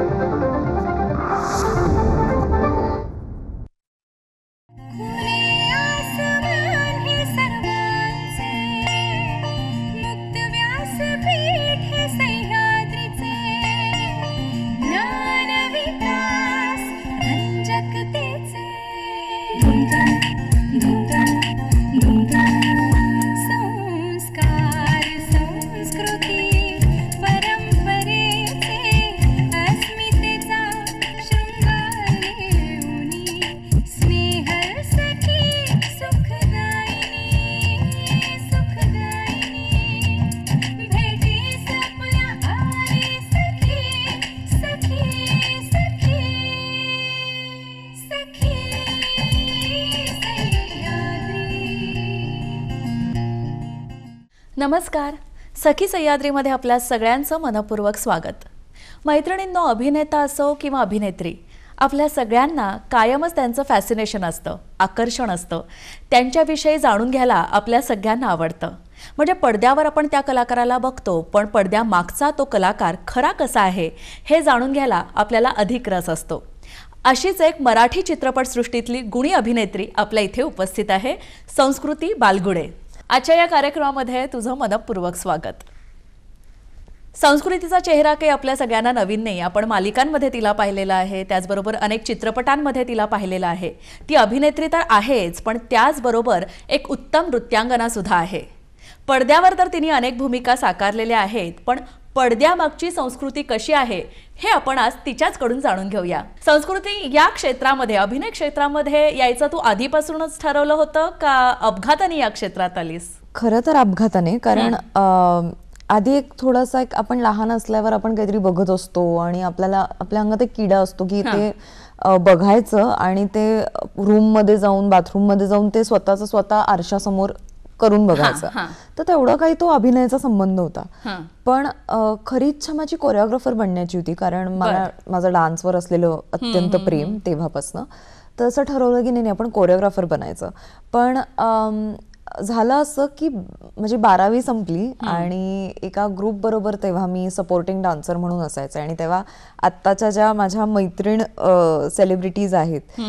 Thank you. नमस्कार सखी सह्याद्रीमध्ये आपल्या सगळ्यांचं मनपूर्वक स्वागत मैत्रिणींनो अभिनेता असो किंवा अभिनेत्री आपल्या सगळ्यांना कायमच त्यांचं फॅसिनेशन असतं आकर्षण असतं त्यांच्याविषयी जाणून घ्यायला आपल्या सगळ्यांना आवडतं म्हणजे पडद्यावर आपण त्या कलाकाराला बघतो पण पडद्यामागचा तो कलाकार खरा कसा आहे हे जाणून घ्यायला आपल्याला अधिक रस असतो अशीच एक मराठी चित्रपटसृष्टीतली गुणी अभिनेत्री आपल्या इथे उपस्थित आहे संस्कृती बालगुडे आजच्या या कार्यक्रमामध्ये तुझं मनपूर्वक स्वागत संस्कृतीचा चेहरा काही आपल्या सगळ्यांना नवीन नाही आपण मालिकांमध्ये तिला पाहिलेला आहे त्याचबरोबर अनेक चित्रपटांमध्ये तिला पाहिलेला आहे ती अभिनेत्री तर आहेच पण त्याचबरोबर एक उत्तम नृत्यांगना सुद्धा आहे पडद्यावर तर तिने अनेक भूमिका साकारलेल्या आहेत पण पडद्यामागची संस्कृती कशी आहे हे आपण आज तिच्याच कडून जाणून घेऊया संस्कृती या क्षेत्रामध्ये अभिनय क्षेत्रामध्ये यायचं तू आधीपासूनच ठरवलं होतं का अपघाताने या क्षेत्रात आलीस खरं तर अपघाताने कारण आधी एक थोडासा एक आपण लहान असल्यावर आपण काहीतरी बघत असतो आणि आपल्याला आपल्या अंगात एक किडा असतो की ते बघायचं आणि ते रूम मध्ये जाऊन बाथरूम मध्ये जाऊन ते स्वतःच स्वतः आरशासमोर करून बघायचं तर तेवढा काही तो अभिनयाचा संबंध होता पण खरी इच्छा माझी कोरिओग्राफर बनण्याची होती कारण मला माझं डान्सवर असलेलं अत्यंत प्रेम तेव्हापासनं तर असं ठरवलं की नाही आपण कोरिओग्राफर बनायचं पण झालं असं की म्हणजे बारावी संपली आणि एका ग्रुप बरोबर तेव्हा मी सपोर्टिंग डान्सर म्हणून असायचं आणि तेव्हा आत्ताच्या ज्या माझ्या मैत्रीण सेलिब्रिटीज आहेत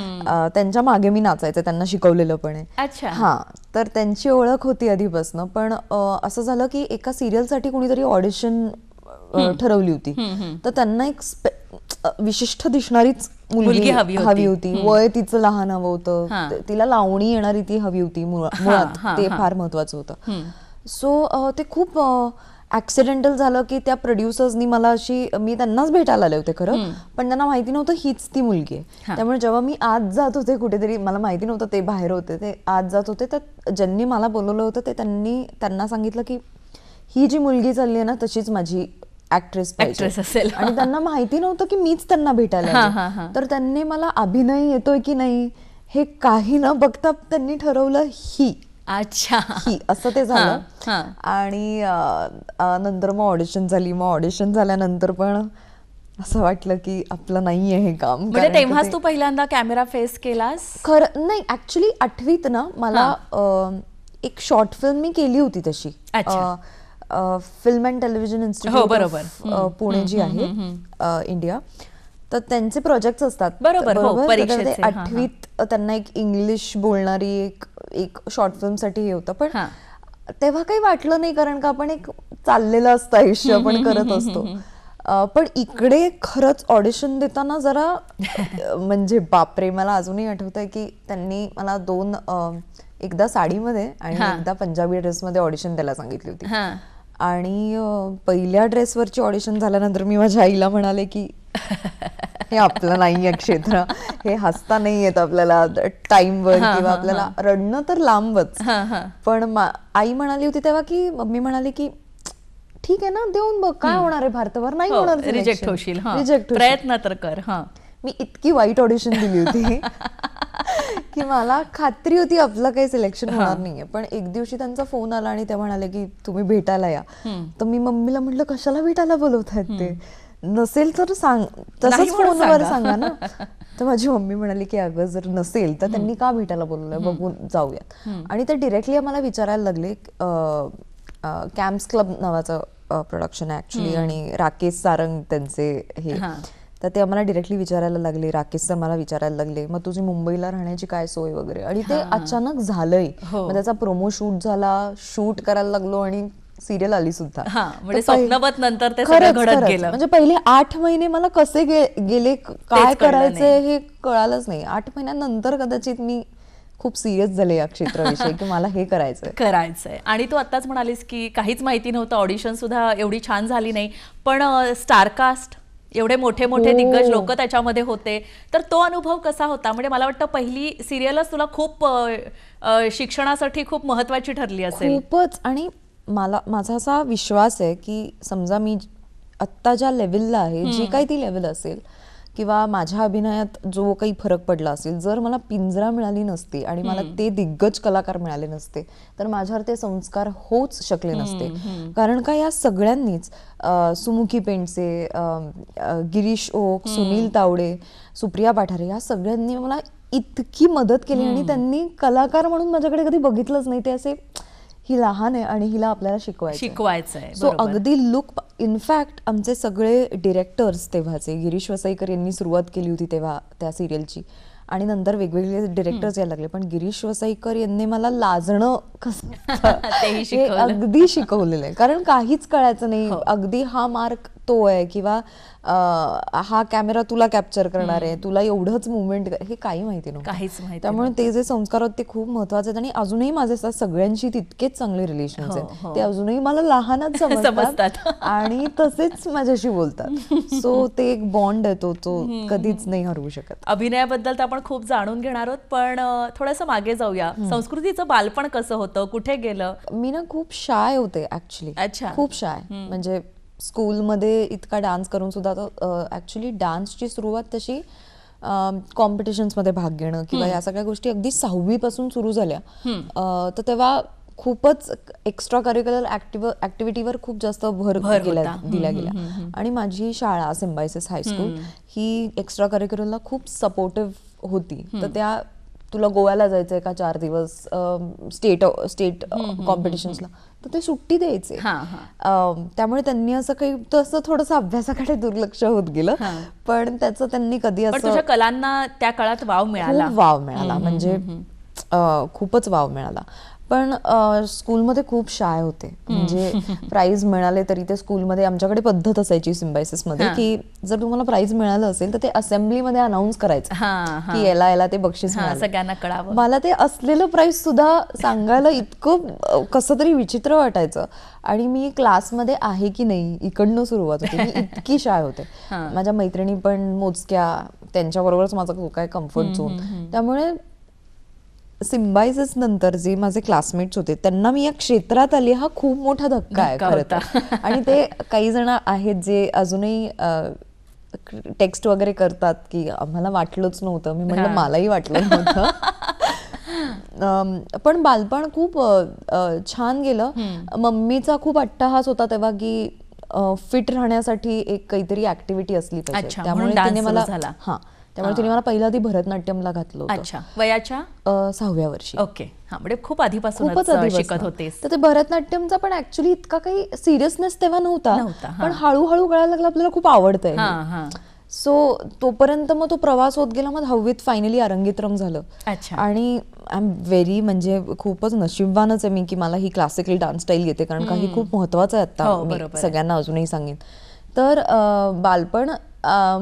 त्यांच्या मागे मी नाचायचं त्यांना शिकवलेलं पण आहे हा तर त्यांची ओळख होती आधीपासनं पण असं झालं की एका सिरियलसाठी कुणीतरी ऑडिशन ठरवली होती तर त्यांना एक विशिष्ट दिसणारीच मुलगी हवी होती वय तिचं लहान हवं होतं तिला लावणी येणारी ती हवी होती मुळात ते फार महत्वाचं होतं सो ते खूप ऍक्सिडेंटल झालं की त्या प्रोड्युसर्सनी मला अशी मी त्यांनाच भेटायला आले होते खरं पण त्यांना माहिती नव्हतं हीच ती मुलगी आहे त्यामुळे जेव्हा मी आज जात होते कुठेतरी मला माहिती नव्हतं ते बाहेर होते ते आज जात होते तर ज्यांनी मला बोलवलं होतं ते त्यांनी त्यांना सांगितलं की ही जी मुलगी चालली आहे ना तशीच माझी ऍक्ट्रेस ऍक्ट्रेस असेल आणि त्यांना माहिती नव्हतं की मीच त्यांना भेटायला तर त्यांनी मला अभिनय येतोय की नाही हे काही न बघता त्यांनी ठरवलं ही अच्छा ही असं ते झालं आणि नंतर मग ऑडिशन झाली मग ऑडिशन झाल्यानंतर पण असं वाटलं की आपलं नाहीये हे काम म्हणजे तेव्हाच तू पहिल्यांदा कॅमेरा फेस केलास खरं नाही ऍक्च्युली आठवीत ना मला एक शॉर्ट फिल्म मी केली होती तशी अच्छा फिल्म अँड टेलिव्हिजन इन्स्टिट्यूट बरोबर पुणे जी आहे इंडिया तर त्यांचे प्रोजेक्ट असतात बरोबर हो, आठवीत त्यांना एक इंग्लिश बोलणारी एक एक शॉर्ट फिल्म साठी हे होतं पण तेव्हा काही वाटलं नाही कारण का आपण एक चाललेलं असतं आयुष्य आपण करत असतो पण इकडे खरंच ऑडिशन देताना जरा म्हणजे बापरे मला अजूनही आठवत आहे की त्यांनी मला दोन एकदा साडीमध्ये आणि एकदा पंजाबी ड्रेसमध्ये ऑडिशन द्यायला सांगितली होती आणि पहिल्या ड्रेसवरची ऑडिशन झाल्यानंतर मी माझ्या आईला म्हणाले की हे आपलं नाही क्षेत्र हे हसता नाही येत आपल्याला टाइमवर किंवा आपल्याला रडणं तर लांबच पण आई म्हणाली होती तेव्हा की मम्मी म्हणाली की ठीक आहे ना देऊन बघ काय होणार आहे भारतावर नाही हो, होणार रिजेक्ट होशील प्रयत्न तर कर हा मी इतकी वाईट ऑडिशन दिली होती की मला खात्री होती आपलं काही सिलेक्शन होणार नाहीये पण एक दिवशी त्यांचा फोन आला आणि ते म्हणाले की तुम्ही भेटायला या तर मी मम्मीला म्हटलं कशाला भेटायला बोलवतायत ते नसेल तर सांग तसंच फोनवर सांगा ना तर माझी मम्मी म्हणाली की अगं जर नसेल तर त्यांनी का भेटायला बोलवलं बघून जाऊयात आणि ते डिरेक्टली आम्हाला विचारायला लागले कॅम्प्स क्लब नावाचं प्रोडक्शन ऍक्च्युली आणि राकेश सारंग त्यांचे हे तर ते आम्हाला डिरेक्टली विचारायला लागले राकेश सर मला विचारायला लागले मग तुझी मुंबईला राहण्याची काय सोय वगैरे आणि ते अचानक झालंय हो. मग त्याचा प्रोमो शूट झाला शूट करायला लागलो आणि सिरियल आली सुद्धा म्हणजे पहिले आठ महिने मला कसे गेले काय करायचं हे कळालंच नाही आठ महिन्यानंतर कदाचित मी खूप सिरियस झाले या क्षेत्राविषयी की मला हे करायचंय करायचंय आणि तू आताच म्हणालीस की काहीच माहिती नव्हतं ऑडिशन सुद्धा एवढी छान झाली नाही पण स्टारकास्ट एवढे मोठे मोठे दिग्गज हो. लोक त्याच्यामध्ये होते तर तो अनुभव कसा होता म्हणजे मला वाटतं पहिली सिरियलच तुला खूप शिक्षणासाठी खूप महत्वाची ठरली असेल खूपच आणि मला माझा असा विश्वास आहे की समजा मी आत्ता ज्या लेवलला आहे जी काही ती लेवल असेल किंवा माझ्या अभिनयात जो काही फरक पडला असेल जर मला पिंजरा मिळाली नसती आणि मला ते दिग्गज कलाकार मिळाले नसते तर माझ्यावर ते संस्कार होऊच शकले नसते कारण का या सगळ्यांनीच सुमुखी पेंडसे गिरीश ओक सुनील तावडे सुप्रिया पाठारे या सगळ्यांनी मला इतकी मदत केली आणि त्यांनी कलाकार म्हणून माझ्याकडे कधी बघितलंच नाही ते असे ही लहान आहे आणि हिला आपल्याला शिकवायचं शिकवायचं आहे सो अगदी लुक इनफॅक्ट आमचे सगळे डिरेक्टर्स तेव्हाचे गिरीश वसईकर यांनी सुरुवात केली होती तेव्हा त्या सिरियलची आणि नंतर वेगवेगळे डिरेक्टर्स यायला लागले पण गिरीश वसईकर यांनी मला लाजणं कसं अगदी शिकवलेलं आहे कारण काहीच कळायचं नाही हो. अगदी हा मार्क तो आहे किंवा हा कॅमेरा तुला कॅप्चर करणार आहे तुला एवढंच मुवमेंट हे काही माहिती नव्हतं काहीच माहिती त्यामुळे ते जे संस्कार होते ते खूप महत्वाचे आहेत आणि अजूनही माझे सगळ्यांशी तितकेच चांगले रिलेशन आहेत हो, हो. ते अजूनही मला लहानच समजतात आणि तसेच माझ्याशी बोलतात सो ते एक बॉन्ड आहे तो तो कधीच नाही हरवू शकत अभिनयाबद्दल तर आपण खूप जाणून घेणार आहोत पण थोडंसं मागे जाऊया संस्कृतीचं बालपण कसं होतं कुठे गेलं मी ना खूप शाय होते ऍक्च्युली अच्छा खूप शाय म्हणजे स्कूलमध्ये इतका डान्स करून सुद्धा तो ऍक्च्युली डान्सची सुरुवात तशी कॉम्पिटिशन्समध्ये भाग घेणं किंवा या सगळ्या गोष्टी अगदी सहावीपासून सुरू झाल्या तर तेव्हा खूपच एक्स्ट्रा करिक्युलर ऍक्टिव्हिटीवर खूप जास्त भर गेला दिला गेला आणि माझी शाळा सिम्बायसिस हायस्कूल ही एक्स्ट्रा करिक्युलरला खूप सपोर्टिव्ह होती तर त्या तुला गोव्याला जायचंय का चार दिवस स्टेट स्टेट कॉम्पिटिशन्सला तर ते सुट्टी द्यायचे त्यामुळे त्यांनी असं काही तसं थोडस अभ्यासाकडे दुर्लक्ष होत गेलं पण त्याचं त्यांनी कधी असं कलांना त्या काळात वाव मिळाला वाव मिळाला म्हणजे खूपच वाव मिळाला पण स्कूलमध्ये खूप शाय होते म्हणजे प्राईज मिळाले तरी ते स्कूलमध्ये आमच्याकडे पद्धत असायची मध्ये की जर तुम्हाला प्राईज मिळालं असेल तर ते असेंब्लीमध्ये अनाऊन्स करायचं की याला याला ते बक्षीस सगळ्यांना कळावं मला ते असलेलं प्राईज सुद्धा सांगायला इतकं कसं तरी विचित्र वाटायचं आणि मी क्लासमध्ये आहे की नाही इकडनं सुरुवात होती मी इतकी शाय होते माझ्या मैत्रिणी पण मोजक्या त्यांच्याबरोबरच माझा काय कम्फर्ट झोन त्यामुळे सिम्बायसिस नंतर जे माझे क्लासमेट्स होते त्यांना मी या क्षेत्रात आली हा खूप मोठा धक्का आहे खरं तर आणि ते काही जण आहेत जे अजूनही टेक्स्ट वगैरे करतात की आम्हाला वाटलंच नव्हतं मी म्हणलं मलाही वाटलं नव्हतं पण बालपण खूप छान गेलं मम्मीचा खूप अट्टहास होता तेव्हा की फिट राहण्यासाठी एक काहीतरी ऍक्टिव्हिटी असली पाहिजे त्यामुळे मला हा त्यामुळे तिने मला पहिला आधी भरतनाट्यमला घातलं अच्छा वयाच्या सहाव्या वर्षी ओके हा म्हणजे खूप आधीपासून शिकत होते तर ते भरतनाट्यमचा पण ऍक्च्युली इतका काही सिरियसनेस तेव्हा नव्हता पण हळूहळू कळायला लागला आपल्याला खूप आवडतंय सो तोपर्यंत मग तो प्रवास होत गेला मग हवीत फायनली अरंगित्रम झालं आणि आय एम व्हेरी म्हणजे खूपच नशिबवानच आहे मी की मला ही क्लासिकल डान्स स्टाईल येते कारण काही खूप महत्वाचं आहे आता हो, सगळ्यांना अजूनही सांगेन तर बालपण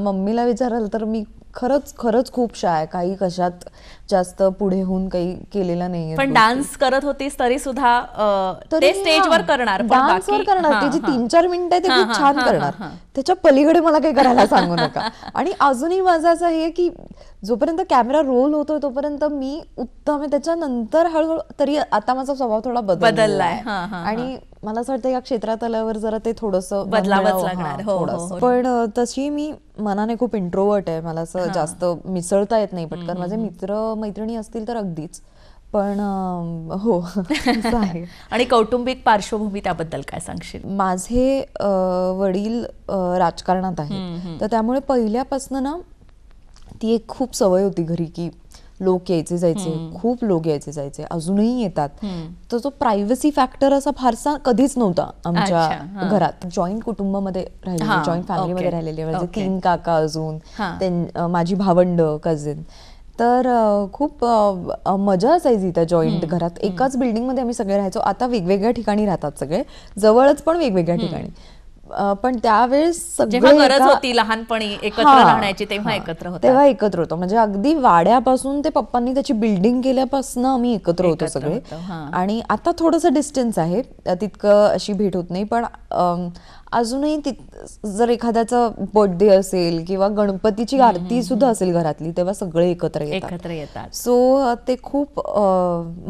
मम्मीला विचाराल तर मी खरंच खरंच खूप आहे काही कशात जास्त पुढे होऊन काही केलेलं नाहीये पण डान्स करत होतीस तरी सुद्धा ते स्टेजवर करणार डान्सवर करणार जी तीन चार मिनिटं आहे ते खूप छान करणार त्याच्या पलीकडे मला काही करायला सांगू नका आणि अजूनही माझं असं आहे की जोपर्यंत कॅमेरा रोल होतो तोपर्यंत मी उत्तम त्याच्यानंतर हळूहळू तरी आता माझा स्वभाव थोडा बदललाय आणि मला असं वाटतं या क्षेत्रात आल्यावर जरा ते थोडस लागणार हो, हो, हो. पण तशी मी मनाने खूप इंट्रोवर्ट आहे मला असं जास्त मिसळता येत नाही पटकन माझे मित्र मैत्रिणी असतील तर अगदीच पण हो आहे आणि कौटुंबिक पार्श्वभूमी त्याबद्दल काय सांगशील माझे वडील राजकारणात आहे तर त्यामुळे पहिल्यापासून ना ती एक खूप सवय होती घरी की लोक यायचे जायचे खूप लोक यायचे जायचे अजूनही येतात तर तो प्रायव्हसी फॅक्टर असा फारसा कधीच नव्हता आमच्या घरात जॉईंट कुटुंबामध्ये राहिले जॉईंट मध्ये राहिलेले म्हणजे तीन काका अजून माझी भावंड कझिन तर खूप मजा असायची त्या जॉईंट घरात एकाच बिल्डिंगमध्ये आम्ही सगळे राहायचो आता वेगवेगळ्या ठिकाणी राहतात सगळे जवळच पण वेगवेगळ्या ठिकाणी पण त्यावेळेस गरज होती लहानपणी एकत्र राहण्याची तेव्हा एकत्र होतो तेव्हा एकत्र होतो म्हणजे अगदी वाड्यापासून ते पप्पांनी त्याची बिल्डिंग केल्यापासून आम्ही एकत्र होतो सगळे आणि आता थोडस डिस्टन्स आहे तितकं अशी भेट होत नाही पण अजूनही तित जर एखाद्याचा बर्थडे असेल किंवा गणपतीची आरती सुद्धा असेल घरातली तेव्हा सगळे एकत्र येतात एकत्र येतात सो ते खूप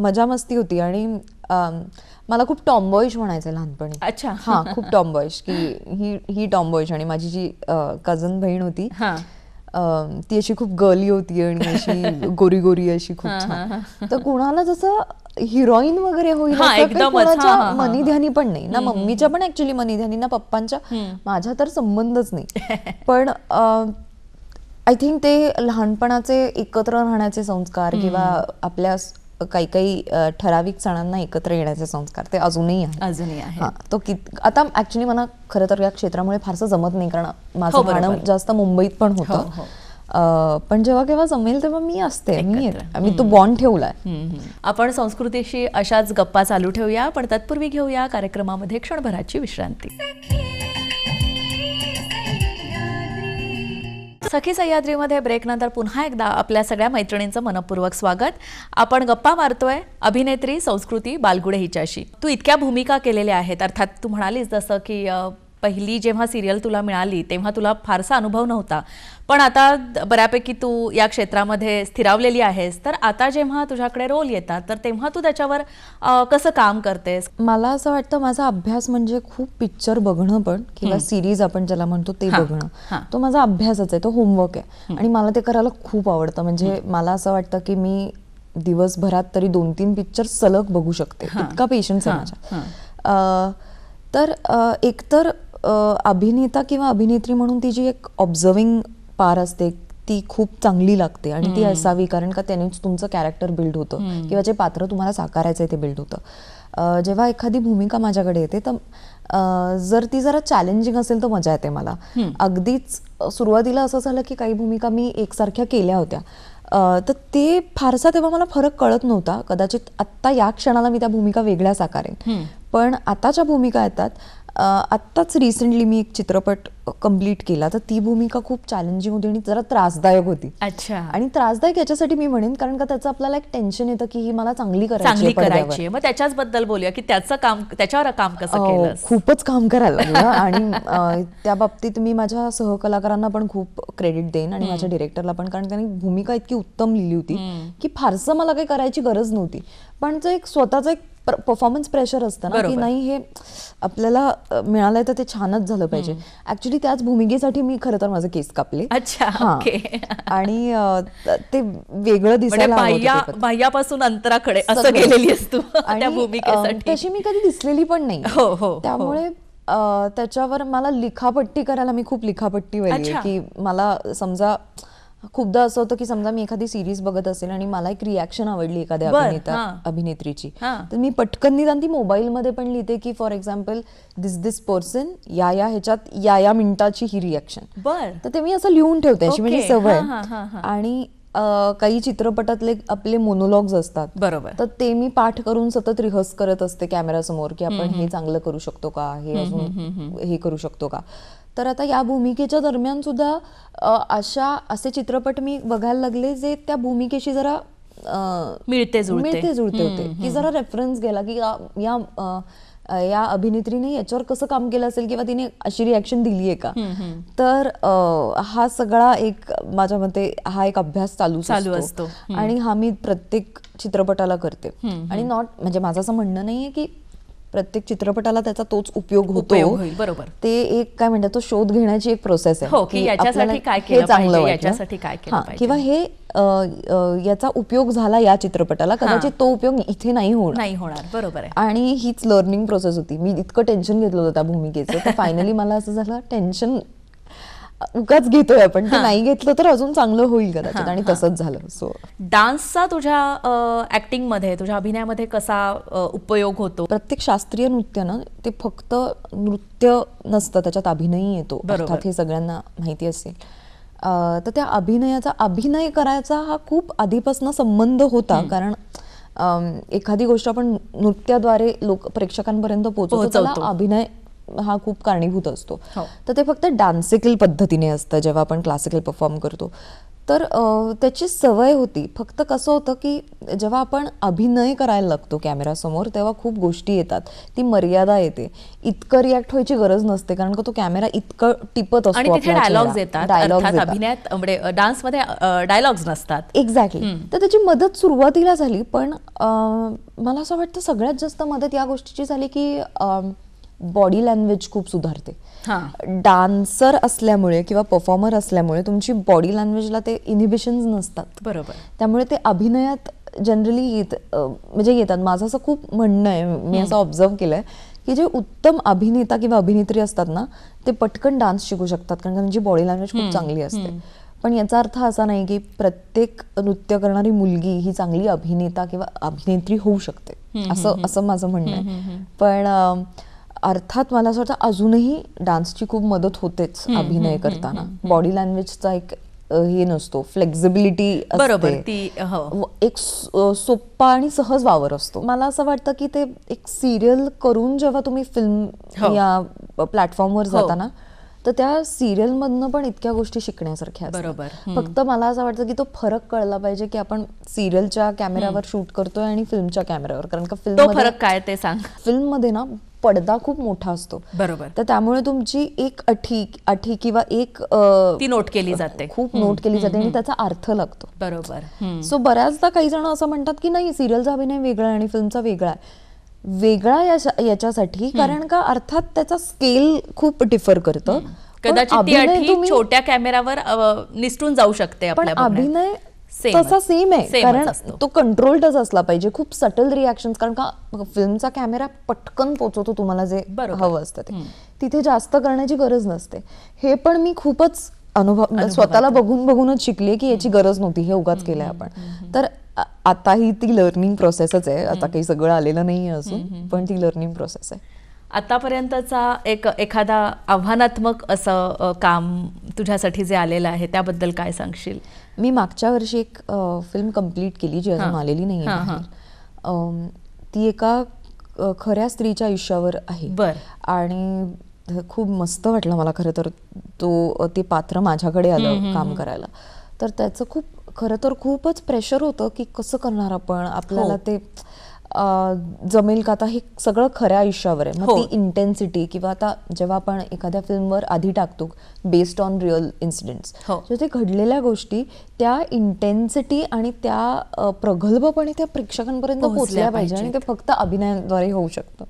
मजा मस्ती होती आणि मला खूप टॉम्बॉईश म्हणायचं लहानपणी अच्छा हा खूप टॉम्बॉइश की ही ही टॉम्बॉईश आणि माझी जी कझन बहीण होती ती अशी खूप गर्ली होती आणि अशी गोरी गोरी अशी खूप छान तर कुणाला जसं हिरोईन वगैरे होईल मनी ध्यानी पण नाही ना मम्मीच्या पण ऍक्च्युली मनी ध्यानी ना पप्पांच्या माझ्या तर संबंधच नाही पण आय थिंक ते लहानपणाचे एकत्र राहण्याचे संस्कार किंवा आपल्या काही काही ठराविक सणांना एकत्र येण्याचे संस्कार ते अजूनही आहे अजूनही आहे तो आता ऍक्च्युली मला खरं तर या क्षेत्रामुळे फारसं जमत नाही कारण माझं हो, गाणं जास्त मुंबईत पण होतं हो, हो. पण जेव्हा केव्हा जमेल तेव्हा मी असते मी मी तो बॉन्ड ठेवलाय आपण संस्कृतीशी अशाच गप्पा चालू ठेवूया पण तत्पूर्वी घेऊया कार्यक्रमामध्ये क्षणभराची विश्रांती सखी सह्याद्रीमध्ये ब्रेकनंतर पुन्हा एकदा आपल्या सगळ्या मैत्रिणींचं मनपूर्वक स्वागत आपण गप्पा मारतोय अभिनेत्री संस्कृती बालगुडे हिच्याशी तू इतक्या भूमिका केलेल्या आहेत अर्थात तू म्हणालीस जसं की पहिली जेव्हा सिरियल तुला मिळाली तेव्हा तुला फारसा अनुभव नव्हता पण आता बऱ्यापैकी तू या क्षेत्रामध्ये स्थिरावलेली आहेस तर आता जेव्हा तुझ्याकडे रोल येतात तर तेव्हा तू त्याच्यावर कसं काम करतेस मला असं वाटतं माझा अभ्यास म्हणजे खूप पिक्चर बघणं पण किंवा सिरीज आपण ज्याला म्हणतो ते बघणं तो माझा अभ्यासच आहे तो होमवर्क आहे आणि मला ते करायला खूप आवडतं म्हणजे मला असं वाटतं की मी दिवसभरात तरी दोन तीन पिक्चर सलग बघू शकते इतका पेशन्स आहे माझ्या तर एकतर अभिनेता किंवा अभिनेत्री म्हणून ती जी एक ऑब्झर्विंग पार असते ती खूप चांगली लागते आणि ती असावी कारण का त्याने तुमचं कॅरेक्टर बिल्ड होतं किंवा जे पात्र तुम्हाला साकारायचं आहे ते बिल्ड होतं जेव्हा एखादी भूमिका माझ्याकडे येते तर जर ती जरा चॅलेंजिंग असेल तर मजा येते मला अगदीच सुरुवातीला असं झालं की काही भूमिका मी एकसारख्या केल्या होत्या तर ते फारसा तेव्हा मला फरक कळत नव्हता कदाचित आत्ता या क्षणाला मी त्या भूमिका वेगळ्या साकारेन पण आताच्या भूमिका येतात आत्ताच रिसेंटली मी एक चित्रपट कंप्लीट केला तर ती भूमिका खूप चॅलेंजिंग होती आणि जरा त्रासदायक होती अच्छा आणि त्रासदायक याच्यासाठी मी म्हणेन कारण का त्याचं आपल्याला एक टेन्शन येतं की ही मला चांगली चांगली करायची मग त्याच्याच बद्दल बोलूया की त्याचं काम त्याच्यावर काम कसं खूपच काम करायला आणि त्या बाबतीत मी माझ्या सहकलाकारांना पण खूप क्रेडिट देईन आणि माझ्या डिरेक्टरला पण कारण त्यांनी भूमिका इतकी उत्तम लिहिली होती की फारसं मला काही करायची गरज नव्हती पण जे एक स्वतःचा एक परफॉर्मन्स प्रेशर असतं ना की नाही हे आपल्याला मिळालंय तर ते छानच झालं पाहिजे ऍक्च्युली त्याच भूमिकेसाठी मी खरं तर माझं केस कापले अच्छा आणि ते वेगळं म्हणजे दिसायला पासून अंतराकडे असं गेलेली असतो तशी मी कधी दिसलेली पण नाही हो हो, हो. त्यामुळे त्याच्यावर मला लिखापट्टी करायला मी खूप लिखापट्टी व्हायची की मला समजा खूपदा असं होतं की समजा मी एखादी सिरीज बघत असेल आणि मला एक रिॲक्शन आवडली एखाद्या अभिनेता अभिनेत्रीची तर मी पटकन निदान ती मोबाईलमध्ये पण लिहिते की for example this this person या या ह्याच्यात या या मिनिटाची ही रिॲक्शन बर तर ते मी असं लिहून ठेवते अशी म्हणजे सवय आणि काही चित्रपटातले आपले मोनोलॉग्स असतात बरोबर तर ते मी पाठ करून सतत रिहर्स करत असते कॅमेरा समोर की आपण हे चांगलं करू शकतो का हे अजून हे करू शकतो का तर आता या भूमिकेच्या दरम्यान सुद्धा अशा असे चित्रपट मी बघायला लागले जे त्या भूमिकेशी जरा मिळते जुळते मिळते जुळते होते की जरा रेफरन्स गेला की या या अभिनेत्रीने याच्यावर कसं काम केलं असेल किंवा तिने अशी रिॲक्शन दिली आहे का तर हा सगळा एक माझ्या मते हा एक अभ्यास चालू चालू असतो आणि हा मी प्रत्येक चित्रपटाला करते आणि नॉट म्हणजे माझं असं म्हणणं नाहीये की प्रत्येक चित्रपटाला त्याचा तोच उपयोग होतो बरोबर ते एक काय म्हणतात तो शोध घेण्याची एक प्रोसेस आहे हो, की याच्यासाठी काय केलं चांगलं याच्यासाठी काय केलं किंवा हे याचा उपयोग झाला या चित्रपटाला कदाचित तो उपयोग इथे नाही होणार नाही होणार बरोबर आहे आणि हीच लर्निंग प्रोसेस होती मी इतकं टेन्शन घेतलं होतं त्या भूमिकेचं फायनली मला असं झालं टेन्शन उगाच घेतोय आपण ते नाही घेतलं तर अजून चांगलं होईल कदाचित आणि तसंच झालं सो डान्सचा तुझ्या ऍक्टिंग मध्ये तुझ्या अभिनयामध्ये कसा उपयोग होतो प्रत्येक शास्त्रीय नृत्य ना ते फक्त नृत्य नसतं त्याच्यात अभिनय येतो अर्थात हे सगळ्यांना माहिती असेल तर त्या अभिनयाचा अभिनय करायचा हा खूप आधीपासून संबंध होता कारण एखादी गोष्ट आपण नृत्याद्वारे लोक प्रेक्षकांपर्यंत पोहोचवतो अभिनय हा खूप कारणीभूत असतो हो. तर ते फक्त डान्सिकल पद्धतीने असतं जेव्हा आपण क्लासिकल परफॉर्म करतो तर त्याची सवय होती फक्त कसं होतं की जेव्हा आपण अभिनय करायला लागतो कॅमेरासमोर तेव्हा खूप गोष्टी येतात ती मर्यादा येते इतकं रिॲक्ट व्हायची गरज नसते कारण का तो कॅमेरा इतकं टिपत असतो डायलॉग्स येतात अभिनयात म्हणजे डान्समध्ये डायलॉग्स नसतात एक्झॅक्टली तर त्याची मदत सुरुवातीला झाली पण मला असं वाटतं सगळ्यात जास्त मदत या गोष्टीची झाली की बॉडी लँग्वेज खूप सुधारते डान्सर असल्यामुळे किंवा परफॉर्मर असल्यामुळे तुमची बॉडी लँग्वेजला ते इनिबिशन नसतात बरोबर त्यामुळे ते अभिनयात जनरली येत म्हणजे येतात माझं असं खूप म्हणणं आहे मी असं ऑब्झर्व केलंय की जे उत्तम अभिनेता किंवा अभिनेत्री असतात ना ते पटकन डान्स शिकू शकतात कारण त्यांची बॉडी लँग्वेज खूप चांगली असते पण याचा अर्थ असा नाही की प्रत्येक नृत्य करणारी मुलगी ही चांगली अभिनेता किंवा अभिनेत्री होऊ शकते असं असं माझं म्हणणं आहे पण अर्थात मला असं वाटतं अजूनही डान्सची खूप मदत होतेच अभिनय करताना बॉडी लँग्वेजचा एक हे नसतो फ्लेक्झिबिलिटी बरोबर हो. एक सोपा आणि सहज वावर असतो मला असं वाटतं की ते एक सिरियल करून जेव्हा तुम्ही फिल्म हो. या प्लॅटफॉर्मवर हो. जाताना तर त्या सिरियल मधनं पण इतक्या गोष्टी शिकण्यासारख्या बरोबर फक्त मला असं वाटतं की तो फरक कळला पाहिजे की आपण सिरियलच्या कॅमेऱ्यावर शूट करतोय आणि फिल्मच्या कॅमेऱ्यावर कारण का फिल्म फरक काय ते सांग फिल्म मध्ये ना पडदा खूप मोठा असतो बरोबर तर त्यामुळे तुमची एक अठी अठी किंवा एक ती नोट केली जाते खूप नोट केली जाते आणि त्याचा अर्थ लागतो बरोबर सो बऱ्याचदा काही जण असं म्हणतात की नाही सिरियलचा अभिनय वेगळा आणि फिल्मचा वेगळा आहे वेगळा याच्यासाठी कारण का अर्थात त्याचा स्केल खूप डिफर करतं कदाचित छोट्या कॅमेरावर निसटून जाऊ शकते पण अभिनय तसा सेम आहे कारण तो कंट्रोल्डच असला पाहिजे खूप सटल रिॲक्शन कारण का फिल्मचा कॅमेरा पटकन पोचवतो तुम्हाला जे हवं असतं ते तिथे जास्त करण्याची गरज नसते हे पण मी खूपच अनुभव म्हणजे स्वतःला बघून बघूनच शिकले की याची गरज नव्हती हे उगाच केलंय आपण तर आता ही ती लर्निंग प्रोसेसच आहे आता काही सगळं आलेलं नाही असून पण ती लर्निंग प्रोसेस आहे आतापर्यंतचा एक एखादा आव्हानात्मक असं काम तुझ्यासाठी जे आलेलं आहे त्याबद्दल काय सांगशील मी मागच्या वर्षी एक फिल्म कंप्लीट केली जी अजून आलेली नाही ती एका खऱ्या स्त्रीच्या आयुष्यावर आहे बर आणि खूप मस्त वाटलं मला खरं तर तो ते पात्र माझ्याकडे आलं काम करायला तर त्याचं खूप खरं तर खूपच प्रेशर होतं की कसं करणार आपण आपल्याला हो. ते जमेल का आता हे सगळं खऱ्या आयुष्यावर आहे मग ती इंटेन्सिटी हो. किंवा आता जेव्हा आपण एखाद्या फिल्मवर आधी टाकतो बेस्ड ऑन रिअल इन्सिडेंट्स ते घडलेल्या गोष्टी त्या इंटेन्सिटी आणि त्या प्रगल्भपणे त्या प्रेक्षकांपर्यंत पोहोचल्या पाहिजे आणि ते फक्त अभिनयाद्वारे होऊ शकतं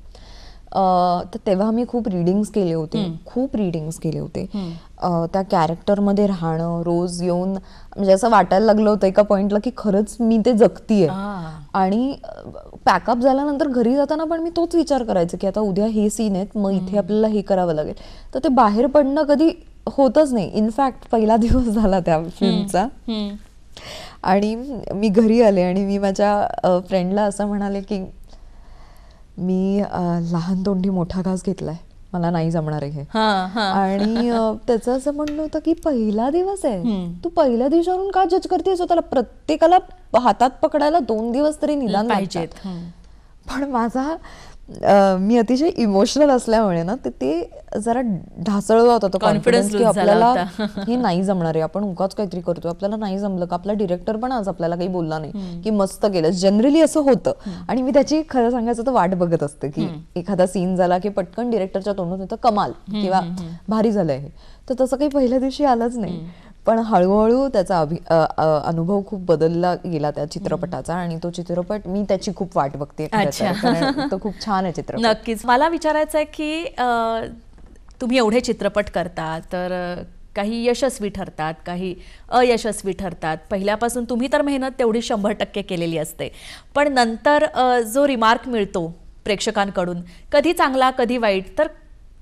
तर तेव्हा मी खूप रिडिंग्स केले होते खूप रिडिंग्स केले होते त्या कॅरेक्टरमध्ये राहणं रोज येऊन म्हणजे असं वाटायला लागलं होतं एका पॉईंटला की खरंच मी ते जगतीये आणि पॅकअप झाल्यानंतर घरी जाताना पण मी तोच विचार करायचो की आता उद्या हे सीन आहेत मग इथे आपल्याला हे करावं लागेल तर ते बाहेर पडणं कधी होतच नाही इनफॅक्ट पहिला दिवस झाला त्या फिल्मचा आणि मी घरी आले आणि मी माझ्या फ्रेंडला असं म्हणाले की मी लहान तोंडी मोठा घास घेतलाय मला नाही जमणार आहे आणि त्याचं असं म्हणणं होतं की पहिला दिवस आहे तू पहिल्या दिवसावरून का जज करते स्वतःला प्रत्येकाला हातात पकडायला दोन दिवस तरी निदान पाहिजेत पण माझा मी अतिशय इमोशनल असल्यामुळे ना ते जरा ढासळला होता तो कॉन्फिडन्स की आपल्याला हे नाही जमणार आहे आपण उकाच काहीतरी करतो आपल्याला नाही जमलं का आपला डिरेक्टर पण आज आपल्याला काही बोलला नाही की मस्त केलं जनरली असं होतं आणि मी त्याची खरं सांगायचं तर वाट बघत असते की एखादा सीन झाला की पटकन डिरेक्टरच्या तोंडून कमाल किंवा भारी झालं आहे तर तसं काही पहिल्या दिवशी आलंच नाही पण हळूहळू त्याचा अभि अनुभव खूप बदलला गेला त्या चित्रपटाचा आणि तो चित्रपट मी त्याची खूप वाट बघते तो खूप छान आहे चित्रपट नक्कीच मला विचारायचं आहे की तुम्ही एवढे चित्रपट करता तर काही यशस्वी ठरतात काही अयशस्वी ठरतात पहिल्यापासून तुम्ही तर मेहनत तेवढी शंभर टक्के केलेली असते पण नंतर जो रिमार्क मिळतो प्रेक्षकांकडून कधी चांगला कधी वाईट तर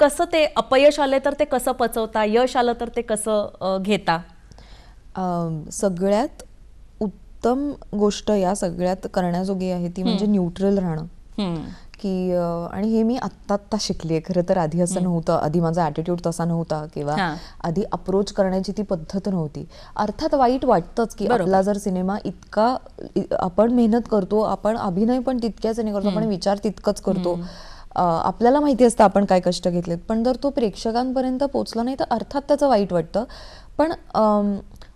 कसं ते अपयश आले तर ते कसं पचवता यश आलं तर ते कसं घेता सगळ्यात उत्तम गोष्ट या सगळ्यात करण्याजोगी आहे ती म्हणजे न्यूट्रल राहणं की आणि हे मी आत्ता आत्ता शिकली आहे खरं तर आधी असं नव्हतं आधी माझा ॲटिट्यूड तसा नव्हता किंवा आधी अप्रोच करण्याची ती पद्धत नव्हती अर्थात वाईट वाटतंच की आपला जर सिनेमा इतका आपण मेहनत करतो आपण अभिनय पण तितक्याच करतो आपण विचार तितकंच करतो आपल्याला माहिती असतं आपण काय कष्ट घेतलेत पण जर तो प्रेक्षकांपर्यंत पोचला नाही तर अर्थात त्याचं वाईट वाटतं पण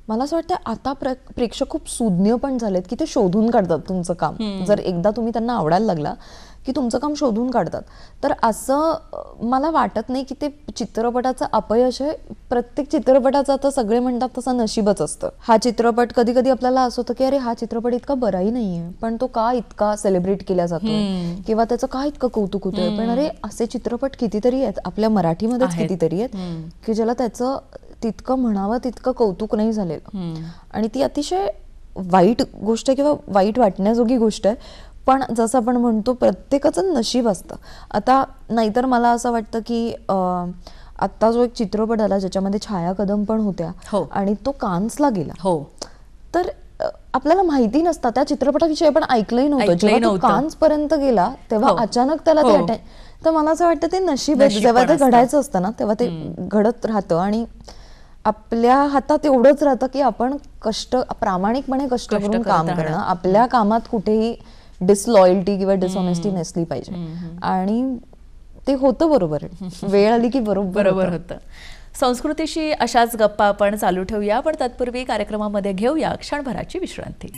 मला असं वाटतं आता प्र प्रेक्षक खूप सुज्ञ पण झालेत की ते शोधून काढतात तुमचं काम जर एकदा तुम्ही त्यांना आवडायला लागला की तुमचं काम शोधून काढतात तर असं मला वाटत नाही की ते चित्रपटाचं अपयश आहे प्रत्येक चित्रपटाचं आता सगळे म्हणतात तसं नशीबच असतं हा चित्रपट कधी कधी आपल्याला असं होतं की अरे हा चित्रपट इतका बराही नाहीये पण तो का इतका सेलिब्रेट केला जातो किंवा त्याचं का इतकं कौतुक होतंय पण अरे असे चित्रपट कितीतरी आहेत आपल्या मराठीमध्येच कितीतरी आहेत की ज्याला त्याचं तितकं म्हणावं तितकं कौतुक नाही झालेलं आणि ती अतिशय वाईट गोष्ट किंवा वाईट वाटण्याजोगी गोष्ट आहे पण जसं आपण म्हणतो प्रत्येकाचं नशीब असतं आता नाहीतर मला असं वाटतं की आता जो एक चित्रपट आला ज्याच्यामध्ये छाया कदम पण होत्या हो आणि तो कान्सला गेला हो तर आपल्याला माहिती नसता त्या चित्रपटाविषयी आपण ऐकलंही नव्हतं जेव्हा कान्स पर्यंत गेला तेव्हा हो. अचानक त्याला ते हो. तर मला असं वाटतं ते नशीब जेव्हा ते घडायचं असतं ना तेव्हा ते घडत राहतं आणि आपल्या हातात एवढंच राहतं की आपण कष्ट प्रामाणिकपणे कष्ट करून काम करणं आपल्या कामात कुठेही डिसलॉयल्टी किंवा डिसऑनेस्टी नसली पाहिजे आणि ते होतं बरोबर वेळ आली की बरोबर बरोबर होतं संस्कृतीशी अशाच गप्पा आपण चालू ठेवूया पण तत्पूर्वी कार्यक्रमामध्ये घेऊया क्षणभराची विश्रांती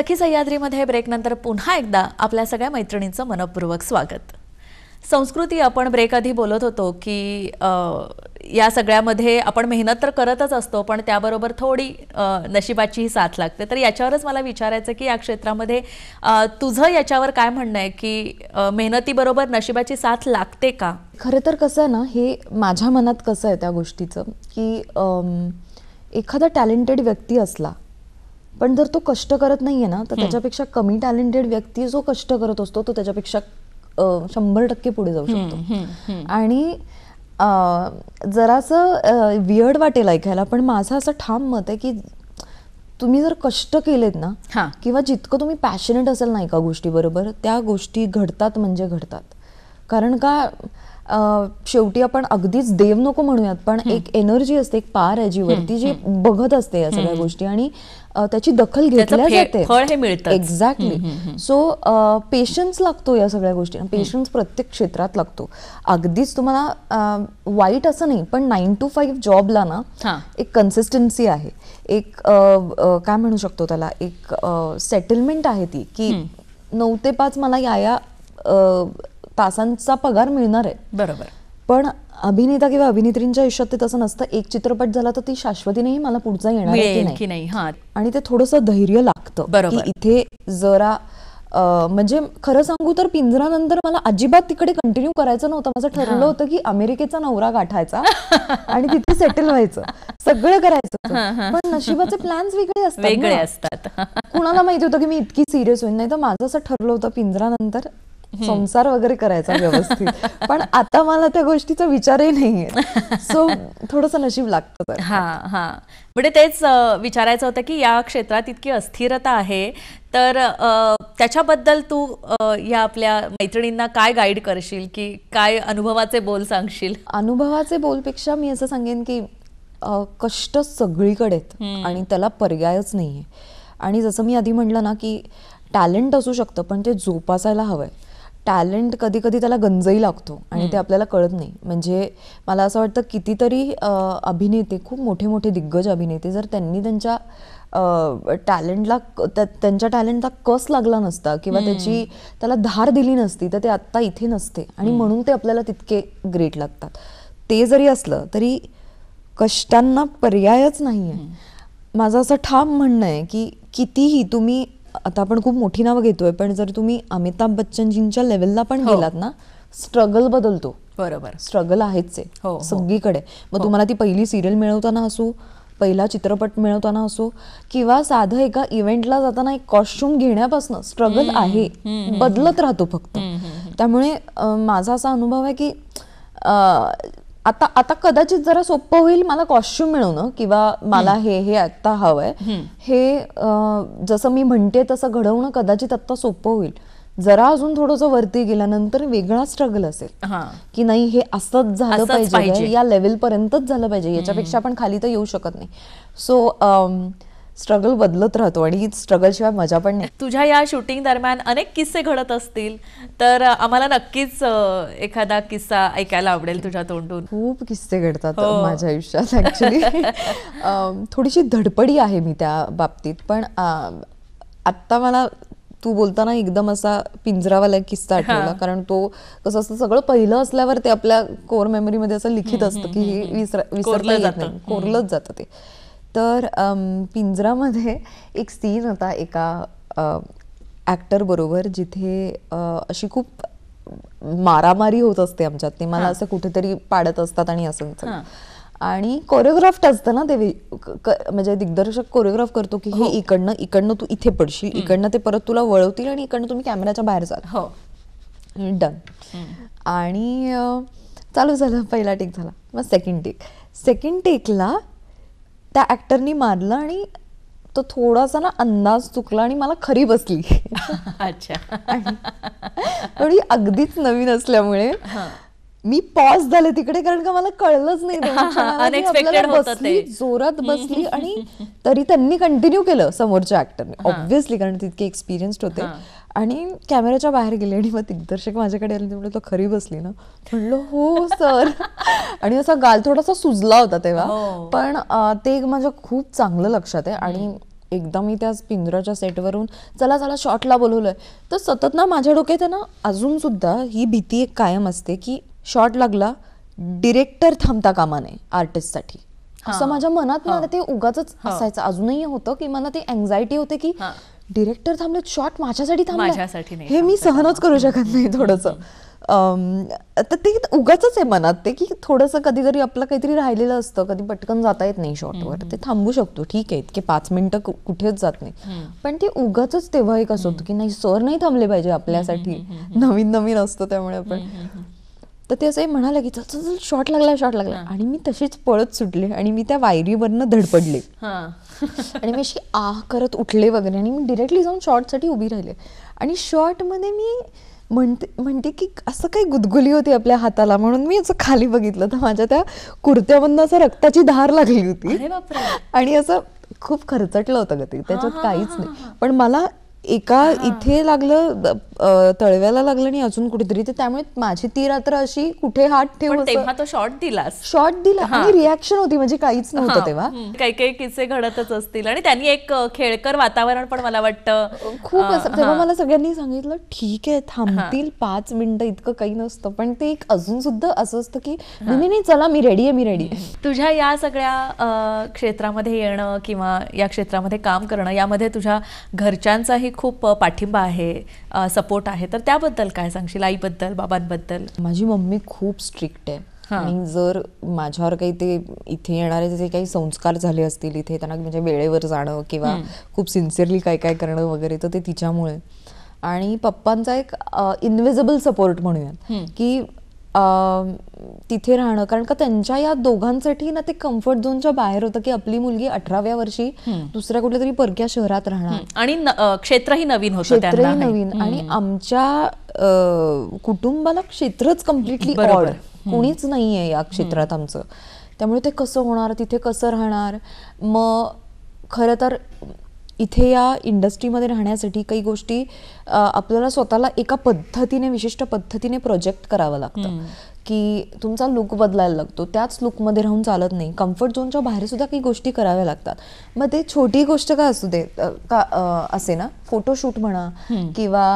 सखी सह्याद्रीमध्ये ब्रेकनंतर पुन्हा एकदा आपल्या सगळ्या मैत्रिणींचं मनपूर्वक स्वागत संस्कृती आपण ब्रेक आधी बोलत होतो की या सगळ्यामध्ये आपण मेहनत तर करतच असतो पण त्याबरोबर थोडी नशिबाचीही साथ लागते तर याच्यावरच मला विचारायचं की या क्षेत्रामध्ये तुझं याच्यावर काय म्हणणं आहे की मेहनतीबरोबर नशिबाची साथ लागते का खरं तर कसं आहे ना हे माझ्या मनात कसं आहे त्या गोष्टीचं की एखादा टॅलेंटेड व्यक्ती असला पण जर तो कष्ट करत नाही ना तर त्याच्यापेक्षा कमी टॅलेंटेड व्यक्ती जो कष्ट करत असतो तो त्याच्यापेक्षा शंभर टक्के पुढे जाऊ शकतो आणि जरासं वियर्ड वाटेल ऐकायला पण माझं असं ठाम मत आहे की तुम्ही जर कष्ट केलेत ना किंवा जितकं तुम्ही पॅशनेट असेल नाही का गोष्टीबरोबर त्या गोष्टी घडतात म्हणजे घडतात कारण का शेवटी आपण अगदीच देव नको म्हणूयात पण एक एनर्जी असते एक पार आहे वरती जी बघत असते या सगळ्या गोष्टी आणि त्याची दखल घेतल्या जाते एक्झॅक्टली सो पेशन्स लागतो या सगळ्या गोष्टी पेशन्स प्रत्येक क्षेत्रात लागतो अगदीच तुम्हाला वाईट असं नाही पण नाईन टू फाईव्ह जॉबला ना एक कन्सिस्टन्सी आहे एक काय म्हणू शकतो त्याला एक सेटलमेंट आहे ती की नऊ ते पाच मला या या तासांचा पगार मिळणार आहे बरोबर पण अभिनेता किंवा अभिनेत्रींच्या आयुष्यात ते तसं नसतं एक चित्रपट झाला तर ती शाश्वतीनेही मला पुढचा येणार की नाही आणि ते थोडस धैर्य लागतं बरोबर इथे जरा म्हणजे खरं सांगू तर पिंजरानंतर मला अजिबात तिकडे कंटिन्यू करायचं नव्हतं माझं ठरलं होतं की अमेरिकेचा नवरा गाठायचा आणि तिथे सेटल व्हायचं सगळं करायचं पण नशिबाचे प्लॅन्स वेगळे असतात वेगळे असतात कुणाला माहिती होतं की मी इतकी सिरियस होईन नाही तर माझं असं ठरलं होतं पिंजरानंतर संसार वगैरे करायचा व्यवस्थित पण आता मला त्या गोष्टीचा विचारही नाहीये सो थोडस नशीब लागतं हा हा म्हणजे तेच विचारायचं होतं की या क्षेत्रात इतकी अस्थिरता आहे तर त्याच्याबद्दल तू या आपल्या मैत्रिणींना काय गाईड करशील की काय अनुभवाचे बोल सांगशील अनुभवाचे बोलपेक्षा मी असं सांगेन की कष्ट सगळीकडे आणि त्याला पर्यायच नाहीये आणि जसं मी आधी म्हणलं ना की टॅलेंट असू शकतं पण ते जोपासायला हवंय टॅलेंट कधी कधी त्याला गंजही लागतो आणि ते आपल्याला कळत नाही म्हणजे मला असं वाटतं कितीतरी अभिनेते खूप मोठे मोठे दिग्गज अभिनेते जर त्यांनी त्यांच्या टॅलेंटला त्यांच्या टॅलेंटला कस लागला नसता किंवा त्याची त्याला धार दिली नसती तर ते आत्ता इथे नसते आणि म्हणून ते आपल्याला तितके ग्रेट लागतात ते जरी असलं तरी कष्टांना पर्यायच नाही आहे माझं असं ठाम म्हणणं आहे की कितीही तुम्ही आता आपण खूप मोठी नावं घेतोय पण जर तुम्ही अमिताभ बच्चनजींच्या लेवलला पण हो. गेलात ना स्ट्रगल बदलतो बरोबर स्ट्रगल आहेच आहे हो, हो. सगळीकडे मग तुम्हाला ती पहिली सिरियल मिळवताना असो पहिला चित्रपट मिळवताना असो किंवा साधं एका इव्हेंटला जाताना एक कॉस्ट्युम घेण्यापासून स्ट्रगल आहे बदलत राहतो फक्त त्यामुळे माझा असा अनुभव आहे की आता आता कदाचित जरा सोपं होईल मला कॉस्ट्युम मिळवणं किंवा मला हे हे आता हवंय हे जसं मी म्हणते तसं घडवणं कदाचित आता सोपं होईल जरा अजून थोडंसं वरती गेल्यानंतर वेगळा स्ट्रगल असेल की नाही हे असंच झालं पाहिजे या लेवल पर्यंतच झालं पाहिजे याच्यापेक्षा आपण खाली तर येऊ शकत नाही सो स्ट्रगल बदलत राहतो आणि स्ट्रगल शिवाय मजा पण नाही तुझ्या या शूटिंग दरम्यान अनेक किस्से घडत असतील तर आम्हाला नक्कीच एखादा किस्सा ऐकायला आवडेल तुझ्या तोंडून खूप किस्से घडतात हो. माझ्या आयुष्यात ऍक्च्युली थोडीशी धडपडी आहे मी त्या बाबतीत पण आत्ता मला तू बोलताना एकदम असा पिंजरावाला किस्सा आठवला कारण तो कसं असतं सगळं पहिलं असल्यावर ते आपल्या कोर मेमरीमध्ये असं लिखित असतं की विसर विसरलं जात नाही कोरलंच जातं ते तर पिंजरामध्ये एक सीन होता एका बरोबर जिथे अशी खूप मारामारी होत असते आमच्यात ते मला असं कुठेतरी पाडत असतात आणि असं आणि कोरिओग्राफ्ट असतं ना ते म्हणजे दिग्दर्शक कोरिओग्राफ करतो की हे हो. इकडनं इकडनं तू इथे पडशील इकडनं ते परत तुला वळवतील आणि इकडनं तुम्ही कॅमेऱ्याच्या बाहेर जाल हो डन आणि चालू झालं पहिला टेक झाला मग सेकंड टेक सेकंड टेकला त्या ॲक्टरनी मारलं आणि तो थोडासा ना अंदाज चुकला आणि मला खरी बसली अच्छा अगदीच नवीन असल्यामुळे मी पॉज झाले तिकडे कारण का मला कळलंच नाही म्हणजे जोरात बसली आणि तरी त्यांनी कंटिन्यू केलं समोरच्या ऍक्टरने ऑब्व्हियसली कारण तितके एक्सपिरियन्स्ड होते आणि कॅमेऱ्याच्या बाहेर गेले आणि मग दिग्दर्शक माझ्याकडे आले त्यामुळे तो खरी बसली ना म्हणलं हो सर आणि असा गाल थोडासा सुजला होता तेव्हा हो. पण ते माझ्या खूप चांगलं लक्षात आहे आणि एकदा मी त्या पिंजराच्या सेटवरून चला चला शॉटला बोलवलंय तर सतत ना माझ्या डोक्यात ना अजून सुद्धा ही भीती एक कायम असते की शॉट लागला डिरेक्टर थांबता कामा नये आर्टिस्टसाठी असं माझ्या मनात मला ते उगाच असायचं अजूनही होतं की मला ते अँझायटी होते की डिरेक्टर थांबले शॉट माझ्यासाठी माझ्यासाठी हे मी सहनच करू शकत नाही थोडस तर ते उगाच आहे मनात ते की थोडंसं कधीतरी आपलं काहीतरी राहिलेलं असतं कधी पटकन जाता येत नाही वर ते थांबू शकतो ठीक आहे इतके पाच मिनिटं कुठेच जात नाही पण ते उगाच तेव्हा एक असं होतं की नाही सर नाही थांबले पाहिजे आपल्यासाठी नवीन नवीन असतं त्यामुळे आपण तर ते असंही म्हणाले की चल चल लागला शॉर्ट लागला आणि मी तशीच पळत सुटले आणि मी त्या वायरीवरनं धडपडले आणि मी अशी आ करत उठले वगैरे आणि मी डिरेक्टली जाऊन शॉर्टसाठी उभी राहिले आणि शॉर्टमध्ये मी म्हणते म्हणते की असं काही गुदगुली होती आपल्या हाताला म्हणून मी असं खाली बघितलं तर माझ्या त्या कुर्त्यामधनं असं रक्ताची धार लागली होती आणि असं खूप खरचटलं होतं ग ते त्याच्यात काहीच नाही पण मला एका इथे लागलं तळव्याला लागलं आणि अजून कुठेतरी तर त्यामुळे माझी ती रात्र अशी कुठे हात ठेवून तेव्हा तो शॉर्ट दिला शॉर्ट दिला आणि रिॲक्शन होती म्हणजे काहीच नव्हतं तेव्हा काही काही किस्से घडतच असतील आणि त्यांनी एक खेळकर वातावरण पण मला वाटतं खूप असं तेव्हा मला सगळ्यांनी सांगितलं ठीक आहे थांबतील पाच मिनिटं इतकं काही नसतं पण ते एक अजून सुद्धा असं असतं की नाही नाही चला मी रेडी आहे मी रेडी तुझ्या या सगळ्या क्षेत्रामध्ये येणं किंवा या क्षेत्रामध्ये काम करणं यामध्ये तुझ्या घरच्यांचाही खूप पाठिंबा आहे सपोर्ट आहे तर त्याबद्दल काय सांगशील आईबद्दल बाबांबद्दल माझी मम्मी खूप स्ट्रिक्ट आहे आणि जर माझ्यावर काही ते इथे येणारे जे काही संस्कार झाले असतील इथे त्यांना म्हणजे वेळेवर जाणं किंवा खूप सिन्सिअरली काय काय करणं वगैरे तर ते तिच्यामुळे आणि पप्पांचा एक इनव्हिजिबल सपोर्ट म्हणूयात की तिथे राहणं कारण का त्यांच्या या दोघांसाठी ना ते कम्फर्ट झोनच्या बाहेर होतं की आपली मुलगी अठराव्या वर्षी दुसऱ्या कुठल्या तरी परक्या शहरात राहणार आणि क्षेत्रही नवीन होतं क्षेत्रही नवीन आणि आमच्या कुटुंबाला क्षेत्रच कम्प्लिटली ऑड कोणीच नाहीये या क्षेत्रात आमचं त्यामुळे ते कसं होणार तिथे कसं राहणार मग खरं तर इथे या इंडस्ट्रीमध्ये राहण्यासाठी काही गोष्टी आपल्याला स्वतःला एका पद्धतीने विशिष्ट पद्धतीने प्रोजेक्ट करावं लागतं की तुमचा लुक बदलायला लागतो त्याच लुकमध्ये राहून चालत नाही कम्फर्ट झोनच्या बाहेर सुद्धा काही गोष्टी कराव्या लागतात मग ते छोटी गोष्ट का असू दे का असे ना फोटोशूट म्हणा किंवा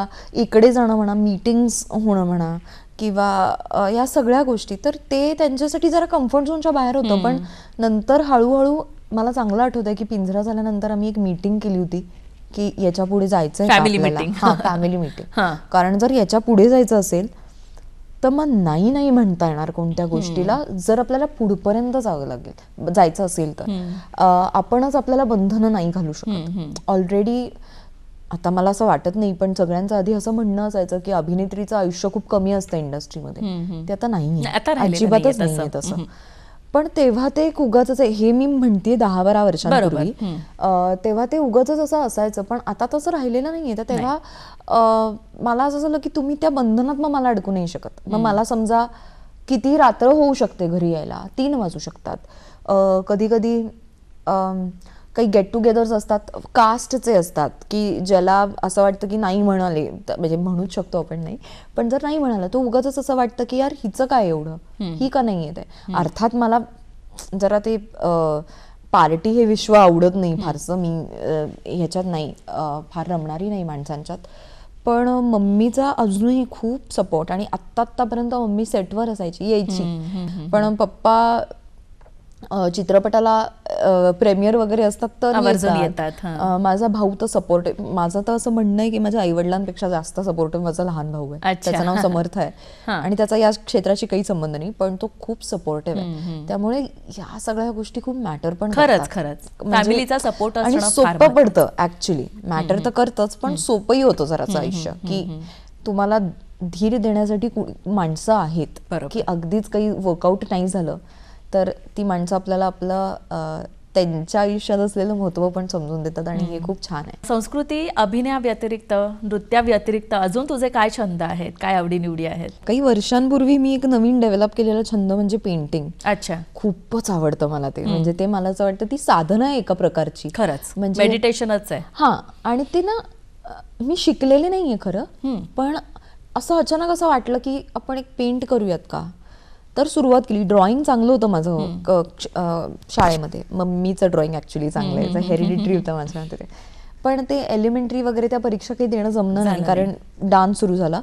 इकडे जाणं म्हणा मीटिंग्स होणं म्हणा किंवा या सगळ्या गोष्टी तर ते त्यांच्यासाठी जरा कम्फर्ट झोनच्या बाहेर होतं पण नंतर हळूहळू मला चांगलं आहे की पिंजरा झाल्यानंतर आम्ही एक मीटिंग केली होती की याच्या पुढे जायचं फॅमिली मीटिंग फॅमिली मीटिंग कारण जर याच्या पुढे जायचं असेल तर मग नाही नाही म्हणता येणार कोणत्या गोष्टीला जर आपल्याला पुढपर्यंत जावं लागेल जायचं असेल तर आपणच आपल्याला बंधनं नाही घालू शकत ऑलरेडी आता मला असं वाटत नाही पण सगळ्यांचं आधी असं म्हणणं असायचं की अभिनेत्रीचं आयुष्य खूप कमी असतं इंडस्ट्रीमध्ये ते आता नाही अजिबातच नाही तसं पण तेव्हा ते एक उगाच हे मी म्हणते दहा बारा वर्षांपूर्वी तेव्हा ते उगाच असं असायचं पण आता तसं राहिलेलं नाहीये तर तेव्हा मला असं झालं की तुम्ही त्या बंधनात मग मला अडकू नाही शकत मग मला समजा किती रात्र होऊ शकते घरी यायला तीन वाजू शकतात कधी कधी काही गेट टुगेदर्स असतात कास्टचे असतात की ज्याला असं वाटतं की नाही म्हणाले म्हणजे म्हणूच शकतो आपण नाही पण जर नाही म्हणाला तो उगाच असं वाटतं की यार हिचं काय एवढं ही का नाही येते अर्थात मला जरा ते पार्टी हे विश्व आवडत नाही फारसं मी ह्याच्यात नाही फार रमणारी नाही माणसांच्यात पण मम्मीचा अजूनही खूप सपोर्ट आणि आत्ता आत्तापर्यंत मम्मी सेटवर असायची यायची पण पप्पा चित्रपटाला प्रेमियर वगैरे असतात तर येतात माझा भाऊ तर सपोर्ट माझं तर असं म्हणणं आहे की माझ्या आई वडिलांपेक्षा जास्त सपोर्टिव्ह माझा लहान भाऊ आहे त्याचं नाव समर्थ आहे आणि त्याचा या क्षेत्राशी काही संबंध नाही पण तो खूप सपोर्टिव्ह आहे त्यामुळे या सगळ्या गोष्टी खूप मॅटर पण खरंच खरंच फॅमिलीचा म्हणजे सपोर्ट आणि सोपं पडतं ऍक्च्युली मॅटर तर करतच पण सोपंही होतं जराचं आयुष्य की तुम्हाला धीर देण्यासाठी माणसं आहेत की अगदीच काही वर्कआउट नाही झालं तर ती माणसं आपल्याला आपलं त्यांच्या आयुष्यात असलेलं महत्व पण समजून देतात आणि हे खूप छान आहे संस्कृती नृत्या नृत्याव्यतिरिक्त अजून तुझे काय छंद आहेत काय आवडीनिवडी आहेत काही वर्षांपूर्वी मी एक नवीन डेव्हलप केलेला छंद म्हणजे पेंटिंग अच्छा खूपच आवडतं मला ते म्हणजे ते मला असं वाटतं ती साधनं आहे एका प्रकारची खरंच म्हणजे मेडिटेशनच आहे हा आणि ते ना मी शिकलेले नाहीये खरं पण असं अचानक असं वाटलं की आपण एक पेंट करूयात का तर सुरुवात केली ड्रॉइंग चांगलं होतं माझं शाळेमध्ये मम्मीचं ड्रॉइंग ऍक्च्युली चांगलं आहे हेरिडिटरी होतं माझ्या ते पण ते एलिमेंटरी वगैरे त्या परीक्षा काही देणं जमणं नाही कारण डान्स सुरू झाला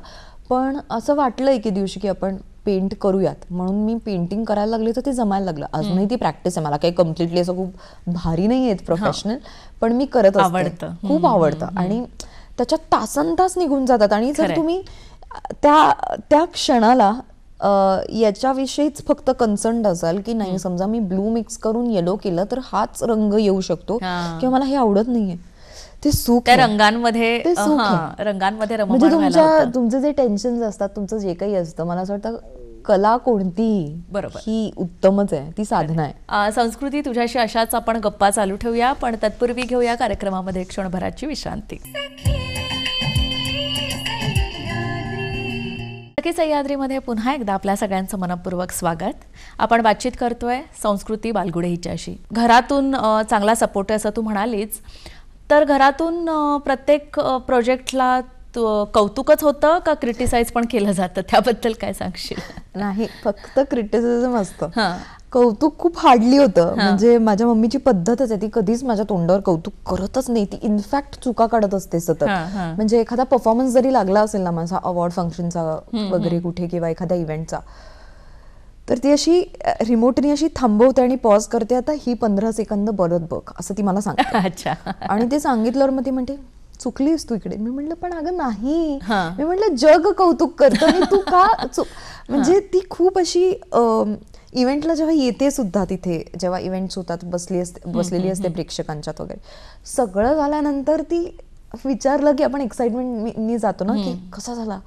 पण असं वाटलं एके दिवशी की आपण पेंट करूयात म्हणून मी पेंटिंग करायला लागले तर ते जमायला लागलं अजूनही ती प्रॅक्टिस आहे मला काही कम्प्लिटली असं खूप भारी नाही आहेत प्रोफेशनल पण मी करत आवडतं खूप आवडतं आणि त्याच्यात तासन तास निघून जातात आणि जर तुम्ही त्या त्या क्षणाला याच्याविषयीच फक्त कन्सर्न असाल की नाही समजा मी ब्लू मिक्स करून येलो केलं तर हाच रंग येऊ शकतो किंवा मला हे आवडत नाहीये ते सुख रंगांमध्ये रंगांमध्ये म्हणजे तुमच्या तुमचे जे टेन्शन असतात तुमचं जे काही असतं मला असं वाटतं कला कोणती बरोबर ही उत्तमच आहे ती साधना आहे संस्कृती तुझ्याशी अशाच आपण गप्पा चालू ठेवूया पण तत्पूर्वी घेऊया कार्यक्रमामध्ये क्षणभराची विश्रांती नक्की सह्याद्रीमध्ये पुन्हा एकदा आपल्या सगळ्यांचं मनपूर्वक स्वागत आपण बातचीत करतोय संस्कृती बालगुडे हिच्याशी घरातून चांगला सपोर्ट आहे असं तू म्हणालीच तर घरातून प्रत्येक प्रोजेक्टला तो कौतुकच होतं का क्रिटिसाइज पण केलं जातं त्याबद्दल काय सांगशील नाही फक्त क्रिटिसिझम असतं कौतुक खूप हार्डली होतं म्हणजे माझ्या मम्मीची पद्धतच आहे ती कधीच माझ्या तोंडावर कौतुक करतच नाही ती इनफॅक्ट चुका काढत असते सतत म्हणजे एखादा परफॉर्मन्स जरी लागला असेल ना माझा अवॉर्ड फंक्शनचा वगैरे कुठे किंवा एखाद्या इव्हेंटचा तर ती अशी रिमोटनी अशी थांबवते आणि पॉज करते आता ही पंधरा सेकंद बोलत बघ असं ती मला सांगते आणि ते सांगितल्यावर मग ती म्हणते चुकलीस तू इकडे मी म्हटलं पण अगं नाही मी म्हटलं जग कौतुक करतो तू का म्हणजे ती खूप अशी इव्हेंटला जेव्हा येते सुद्धा तिथे जेव्हा इव्हेंट्स होतात बसली असते बसलेली असते प्रेक्षकांच्यात वगैरे सगळं झाल्यानंतर ती विचारलं की आपण एक्साइटमेंट मी जातो ना की कसा झाला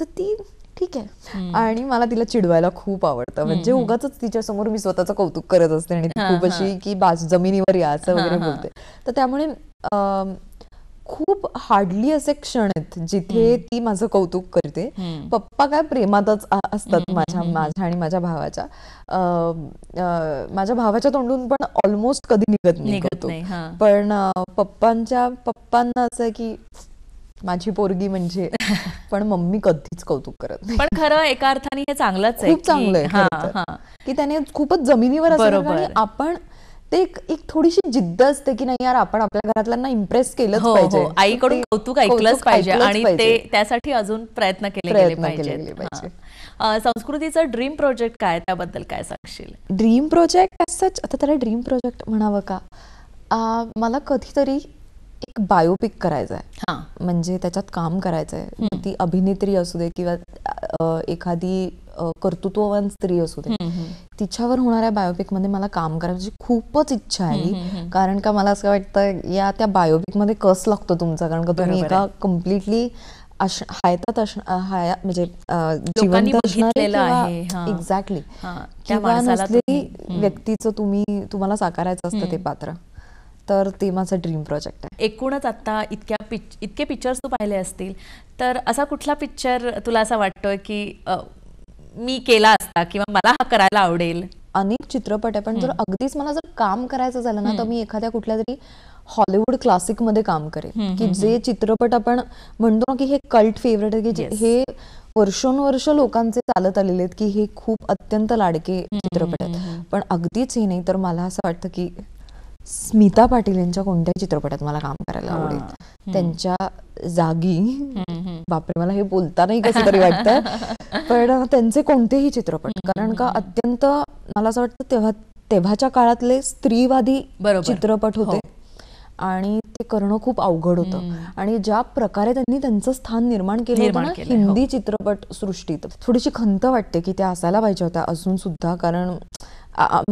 तर ती ठीक आहे आणि मला तिला चिडवायला खूप आवडतं म्हणजे उगाच समोर मी स्वतःचं कौतुक करत असते आणि खूप अशी की बाज जमिनीवर या असं वगैरे बोलते तर त्यामुळे खूप हार्डली असे क्षण आहेत जिथे ती माझं कौतुक करते पप्पा काय प्रेमातच असतात माझ्या माझ्या आणि माझ्या भावाच्या माझ्या भावाच्या तोंडून पण ऑलमोस्ट कधी निघत नाही पण पप्पांच्या पप्पांना असं की माझी पोरगी म्हणजे पण मम्मी कधीच कौतुक करत पण खरं एका अर्थाने हे चांगलंच आहे खूप चांगलं आहे की त्याने खूपच जमिनीवर आपण ते एक थोडीशी जिद्द असते की नाही यार आपण आपल्या घरातल्यांना इम्प्रेस केलंच हो, हो. पाहिजे आईकडून कौतुक ऐकलंच पाहिजे आणि ते त्यासाठी अजून प्रयत्न केले पाहिजे संस्कृतीचं ड्रीम प्रोजेक्ट काय त्याबद्दल काय सांगशील ड्रीम प्रोजेक्ट सच आता त्याला ड्रीम प्रोजेक्ट म्हणावं का मला कधीतरी एक बायोपिक करायचं आहे म्हणजे त्याच्यात काम करायचं आहे ती अभिनेत्री असू दे किंवा एखादी कर्तृत्ववान स्त्री असू दे तिच्यावर होणाऱ्या बायोपिकमध्ये मला काम करायची खूपच इच्छा आहे कारण का मला असं वाटतं या त्या बायोपिक मध्ये कस लागतो तुमचा कारण का तुम्ही एका कम्प्लिटली हायतात म्हणजे एक्झॅक्टली किंवा नसलेली व्यक्तीचं तुम्ही तुम्हाला साकारायचं असतं ते पात्र तर ते माझं ड्रीम प्रोजेक्ट आहे एकूणच आता इतक्या इतके पिक्चर्स तू पाहिले असतील तर असा कुठला पिक्चर तुला असा वाटतोय की मी केला असता किंवा मला हा करायला आवडेल अनेक चित्रपट आहे पण जर अगदीच मला जर काम करायचं झालं ना तर मी एखाद्या कुठल्या तरी हॉलिवूड क्लासिक मध्ये काम करेल की जे चित्रपट आपण म्हणतो ना की हे कल्ट फेवरेट आहे की हे वर्षोनुवर्ष लोकांचे चालत आलेले आहेत की हे खूप अत्यंत लाडके चित्रपट आहेत पण अगदीच हे नाही तर मला असं वाटतं की स्मिता पाटील यांच्या कोणत्या चित्रपटात मला काम करायला आवडेल त्यांच्या जागी बापरे मला हे नाही कसं तरी वाटतं पण त्यांचे कोणतेही चित्रपट कारण का अत्यंत मला असं वाटतं तेव्हा तेव्हाच्या काळातले स्त्रीवादी चित्रपट होते हो. आणि ते करणं खूप अवघड होतं आणि ज्या प्रकारे त्यांनी त्यांचं स्थान निर्माण केलं होतं हिंदी हो. चित्रपट सृष्टीत थोडीशी खंत वाटते की त्या असायला पाहिजे होत्या अजून सुद्धा कारण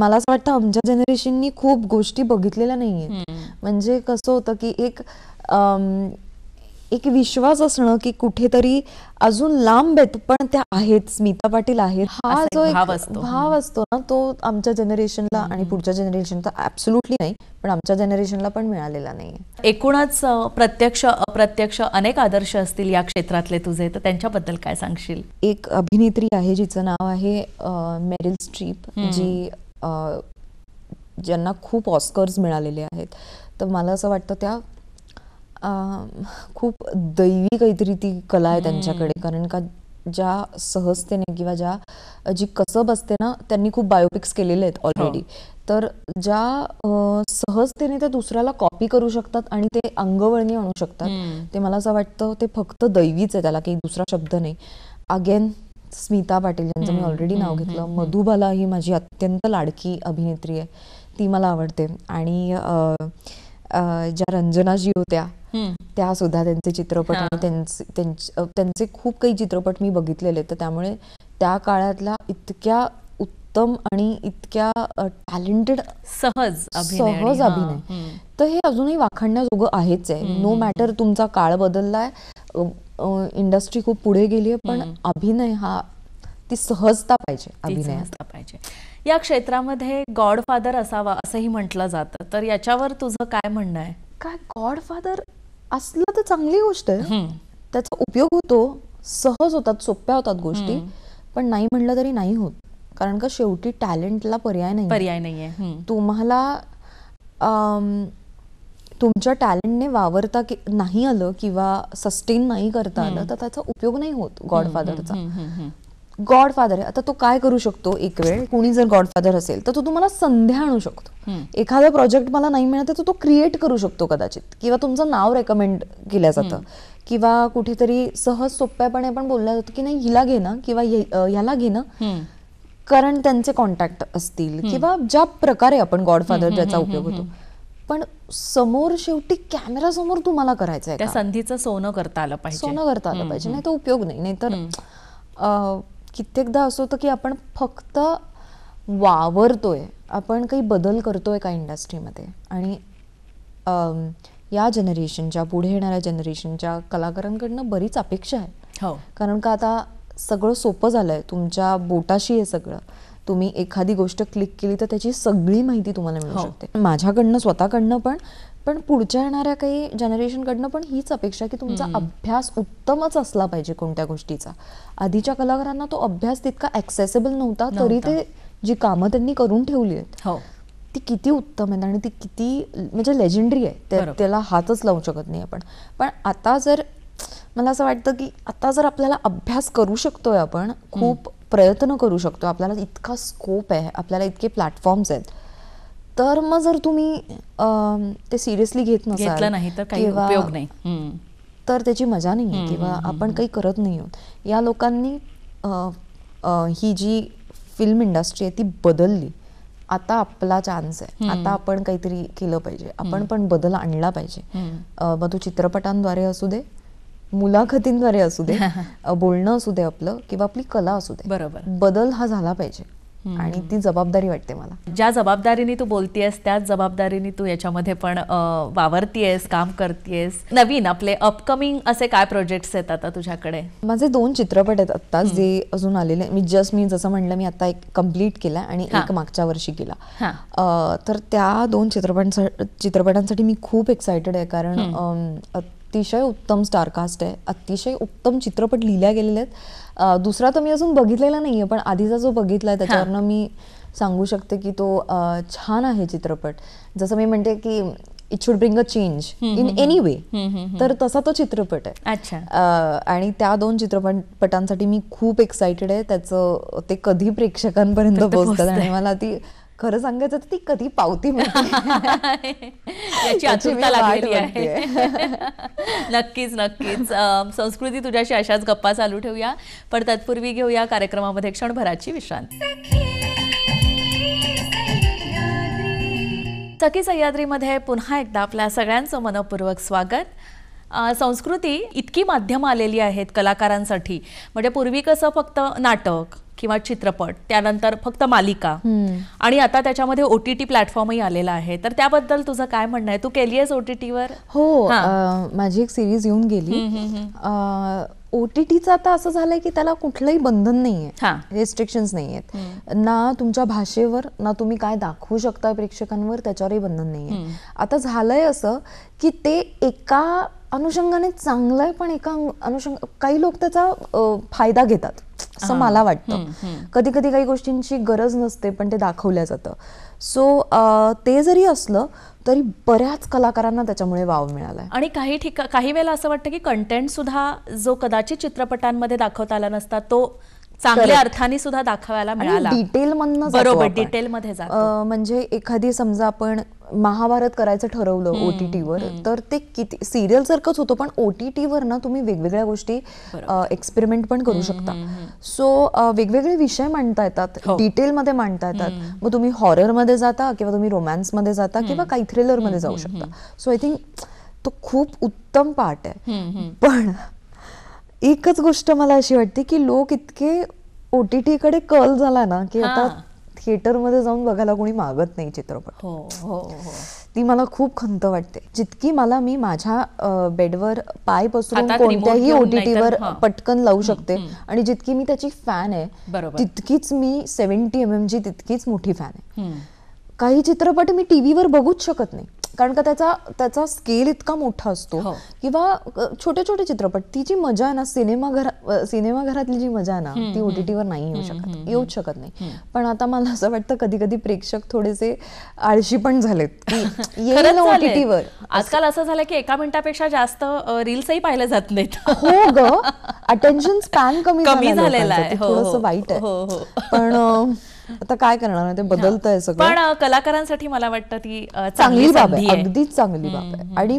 मला असं वाटतं आमच्या जनरेशननी खूप गोष्टी बघितलेल्या नाहीये म्हणजे कसं होतं की एक एक विश्वास असणं की कुठेतरी अजून लांब आहेत पण त्या आहेत स्मिता पाटील आहेत हा जो एक भाव असतो ना तो आमच्या जनरेशनला आणि पुढच्या जनरेशनला ऍब्सोल्युटली नाही पण आमच्या जनरेशनला पण मिळालेला नाही एकूणच प्रत्यक्ष अप्रत्यक्ष अनेक आदर्श असतील या क्षेत्रातले तुझे तर त्यांच्याबद्दल काय सांगशील एक अभिनेत्री आहे जिचं नाव आहे मेरिल स्ट्रीप जी ज्यांना खूप ऑस्कर्स मिळालेले आहेत तर मला असं वाटतं त्या खूप दैवी काहीतरी ती कला आहे त्यांच्याकडे कारण का ज्या सहजतेने किंवा ज्या जी कसब असते ना त्यांनी खूप बायोपिक्स केलेले आहेत ऑलरेडी हो. तर ज्या सहजतेने ते दुसऱ्याला कॉपी करू शकतात आणि ते अंगवळणी आणू शकतात ते मला असं वाटतं ते फक्त दैवीच आहे त्याला काही दुसरा शब्द नाही अगेन स्मिता पाटील यांचं मी ऑलरेडी नाव घेतलं मधुबाला ही माझी अत्यंत लाडकी अभिनेत्री आहे ती मला आवडते आणि ज्या रंजनाजी होत्या त्या सुद्धा त्यांचे चित्रपट आणि त्यांचे खूप काही चित्रपट मी बघितलेले तर त्यामुळे त्या काळातला इतक्या उत्तम आणि इतक्या टॅलेंटेड सहज सहज अभिनय तर हे अजूनही वाखाणण्याजोगं आहेच आहे नो मॅटर तुमचा काळ बदललाय इंडस्ट्री खूप पुढे गेली आहे पण अभिनय हा ती सहजता पाहिजे अभिनय पाहिजे या क्षेत्रामध्ये गॉडफादर असावा असंही म्हटलं जातं तर याच्यावर तुझं काय म्हणणं आहे काय गॉडफादर असलं तर चांगली गोष्ट आहे त्याचा उपयोग होतो सहज होतात सोप्या होतात गोष्टी पण नाही म्हणलं तरी नाही होत कारण का शेवटी टॅलेंटला पर्याय नाही पर्याय नाहीये तुम्हाला तुमच्या टॅलेंटने वावरता नाही आलं किंवा सस्टेन नाही करता आलं तर त्याचा उपयोग नाही होत गॉडफादरचा गॉडफादर आहे आता तो काय करू शकतो एक वेळ कोणी जर गॉडफादर असेल तर तो तुम्हाला संध्या आणू शकतो एखादा प्रोजेक्ट मला नाही मिळत तो क्रिएट करू शकतो कदाचित किंवा तुमचं नाव रेकमेंड केलं जातं किंवा कुठेतरी सहज सोप्यापणे आपण बोलल्या जातो की नाही हिला घे ना किंवा ह्याला घे ना कारण त्यांचे कॉन्टॅक्ट असतील किंवा ज्या प्रकारे आपण गॉडफादर त्याचा उपयोग होतो पण समोर शेवटी कॅमेरा समोर तुम्हाला करायचं आहे संधीचं सोनं करता आलं पाहिजे सोनं करता आलं पाहिजे नाही तर उपयोग नाही नाही तर कित्येकदा असं होतं की आपण फक्त वावरतोय आपण काही बदल करतोय का इंडस्ट्रीमध्ये आणि या जनरेशनच्या पुढे येणाऱ्या जनरेशनच्या कलाकारांकडनं बरीच अपेक्षा आहे हो कारण का आता सगळं सोपं झालं आहे तुमच्या बोटाशी आहे सगळं तुम्ही एखादी गोष्ट क्लिक केली तर त्याची सगळी माहिती तुम्हाला मिळू हो. शकते माझ्याकडनं स्वतःकडनं पण पण पुढच्या येणाऱ्या काही जनरेशनकडनं पण हीच अपेक्षा की तुमचा अभ्यास उत्तमच असला पाहिजे कोणत्या गोष्टीचा आधीच्या कलाकारांना तो अभ्यास तितका ऍक्सेसिबल नव्हता तरी ते जी कामं त्यांनी करून ठेवली आहेत हो. ती किती उत्तम आहेत आणि ती किती म्हणजे लेजेंडरी आहे त्याला हातच लावू शकत नाही आपण पण आता जर मला असं वाटतं की आता जर आपल्याला अभ्यास करू शकतोय आपण खूप प्रयत्न करू शकतो आपल्याला इतका स्कोप आहे आपल्याला इतके प्लॅटफॉर्म्स आहेत तर मग जर तुम्ही ते सिरियसली घेत नसाल नाही तर काही उपयोग नाही तर त्याची मजा नाही आहे किंवा आपण काही करत नाही आहोत या लोकांनी ही जी फिल्म इंडस्ट्री आहे ती बदलली आता आपला चान्स आहे आता आपण काहीतरी केलं पाहिजे आपण पण बदल आणला पाहिजे मग तू चित्रपटांद्वारे असू दे मुलाखतींद्वारे असू दे बोलणं असू दे आपलं किंवा आपली कला असू दे बरोबर बदल हा झाला पाहिजे आणि ती जबाबदारी वाटते मला ज्या जबाबदारीने तू बोलतीयस त्याच जबाबदारीने तू याच्यामध्ये पण वावरतीयस काम करतेयस नवीन आपले अपकमिंग असे काय प्रोजेक्ट्स आहेत आता तुझ्याकडे माझे दोन चित्रपट आहेत आता जे अजून आलेले मी जस्ट मी जसं म्हणलं मी आता एक कम्प्लीट केला आणि एक मागच्या वर्षी केला तर त्या दोन चित्रपटांसा चित्रपटांसाठी मी खूप एक्सायटेड आहे कारण अतिशय उत्तम स्टारकास्ट आहे अतिशय उत्तम चित्रपट लिहिल्या गेलेले आहेत दुसरा तर मी अजून बघितलेला नाहीये पण आधीचा जो बघितला आहे त्याच्यावरनं मी सांगू शकते की तो छान आहे चित्रपट जसं मी म्हणते की it should bring a change in any way तर तसा तो चित्रपट आहे अच्छा आणि त्या दोन चित्रपटांसाठी मी खूप एक्सायटेड आहे त्याचं ते कधी प्रेक्षकांपर्यंत पोहोचतात आणि मला ती खरं सांगायचं ती कधी पावती याची नक्कीच नक्कीच संस्कृती तुझ्याशी अशाच गप्पा चालू ठेवूया पण तत्पूर्वी घेऊया कार्यक्रमामध्ये क्षणभराची विश्रांती सखी सह्याद्रीमध्ये पुन्हा एकदा आपल्या सगळ्यांचं मनपूर्वक स्वागत संस्कृती इतकी माध्यम आलेली आहेत कलाकारांसाठी म्हणजे पूर्वी कसं फक्त नाटक किंवा चित्रपट त्यानंतर फक्त मालिका आणि आता त्याच्यामध्ये ओ टी टी प्लॅटफॉर्मही आलेला आहे तर त्याबद्दल तुझं काय म्हणणं आहे तू केली आहेस ओटीटीवर हो माझी एक सिरीज येऊन गेली ओ टी टीचं आता असं झालंय की त्याला कुठलंही बंधन नाहीये आहे रेस्ट्रिक्शन्स नाही आहेत ना तुमच्या भाषेवर ना तुम्ही काय दाखवू शकता प्रेक्षकांवर त्याच्यावरही बंधन नाही आहे आता झालंय असं की ते एका अनुषंगाने चांगलं आहे पण एका अनुषंग काही लोक त्याचा फायदा घेतात असं मला वाटतं कधी कधी काही गोष्टींची गरज नसते पण ते दाखवल्या जातं सो ते जरी असलं तरी बऱ्याच कलाकारांना त्याच्यामुळे वाव मिळाला आणि काही ठिका काही वेळेला असं वाटतं की कंटेंट सुद्धा जो कदाचित चित्रपटांमध्ये दाखवता आला नसता तो चांगल्या अर्थाने सुद्धा दाखवायला मिळाला डिटेल बरोबर डिटेल मध्ये म्हणजे एखादी समजा आपण महाभारत करायचं ठरवलं ओटीटी वर तर ते किती सिरियल सारखंच होतं पण ओटीटी वर ना तुम्ही वेगवेगळ्या गोष्टी एक्सपेरिमेंट पण करू शकता सो वेगवेगळे विषय मांडता येतात हो. मध्ये मांडता येतात मग तुम्ही हॉरर मध्ये जाता किंवा तुम्ही मध्ये जाता किंवा काही थ्रिलर मध्ये जाऊ शकता सो आय थिंक तो खूप उत्तम पार्ट आहे पण एकच गोष्ट मला अशी वाटते की लोक इतके ओ टी कडे कल झाला ना की आता थिएटर मध्ये जाऊन बघायला कोणी मागत नाही चित्रपट हो, हो हो ती मला खूप खंत वाटते जितकी मला मी माझ्या बेडवर पाय पसरून कोणत्याही वर पटकन लावू शकते आणि जितकी मी त्याची फॅन आहे तितकीच मी सेव्हन्टी एम एम ची तितकीच मोठी फॅन आहे काही चित्रपट मी टीव्हीवर बघूच शकत नाही कारण का त्याचा त्याचा स्केल इतका मोठा असतो हो. किंवा छोटे छोटे चित्रपट ती जी मजा आहे ना सिनेमाघर सिनेमाघरातली जी मजा आहे ना ती ओटीटीवर नाही येऊ शकत येऊच शकत नाही पण आता मला असं वाटतं कधी कधी प्रेक्षक थोडेसे आळशी पण झालेत ओटीटीवर आजकाल असं झालं की एका मिनिटापेक्षा जास्त रील्सही पाहिल्या जात नाहीत हो ग अटेन्शन स्पॅन कमी झालेला आहे हो, थोडस हो. वाईट आहे पण आता काय करणार ते बदलत आहे सगळं पण कलाकारांसाठी मला वाटतं ती चांगली बाब आहे अगदीच चांगली बाब आहे आणि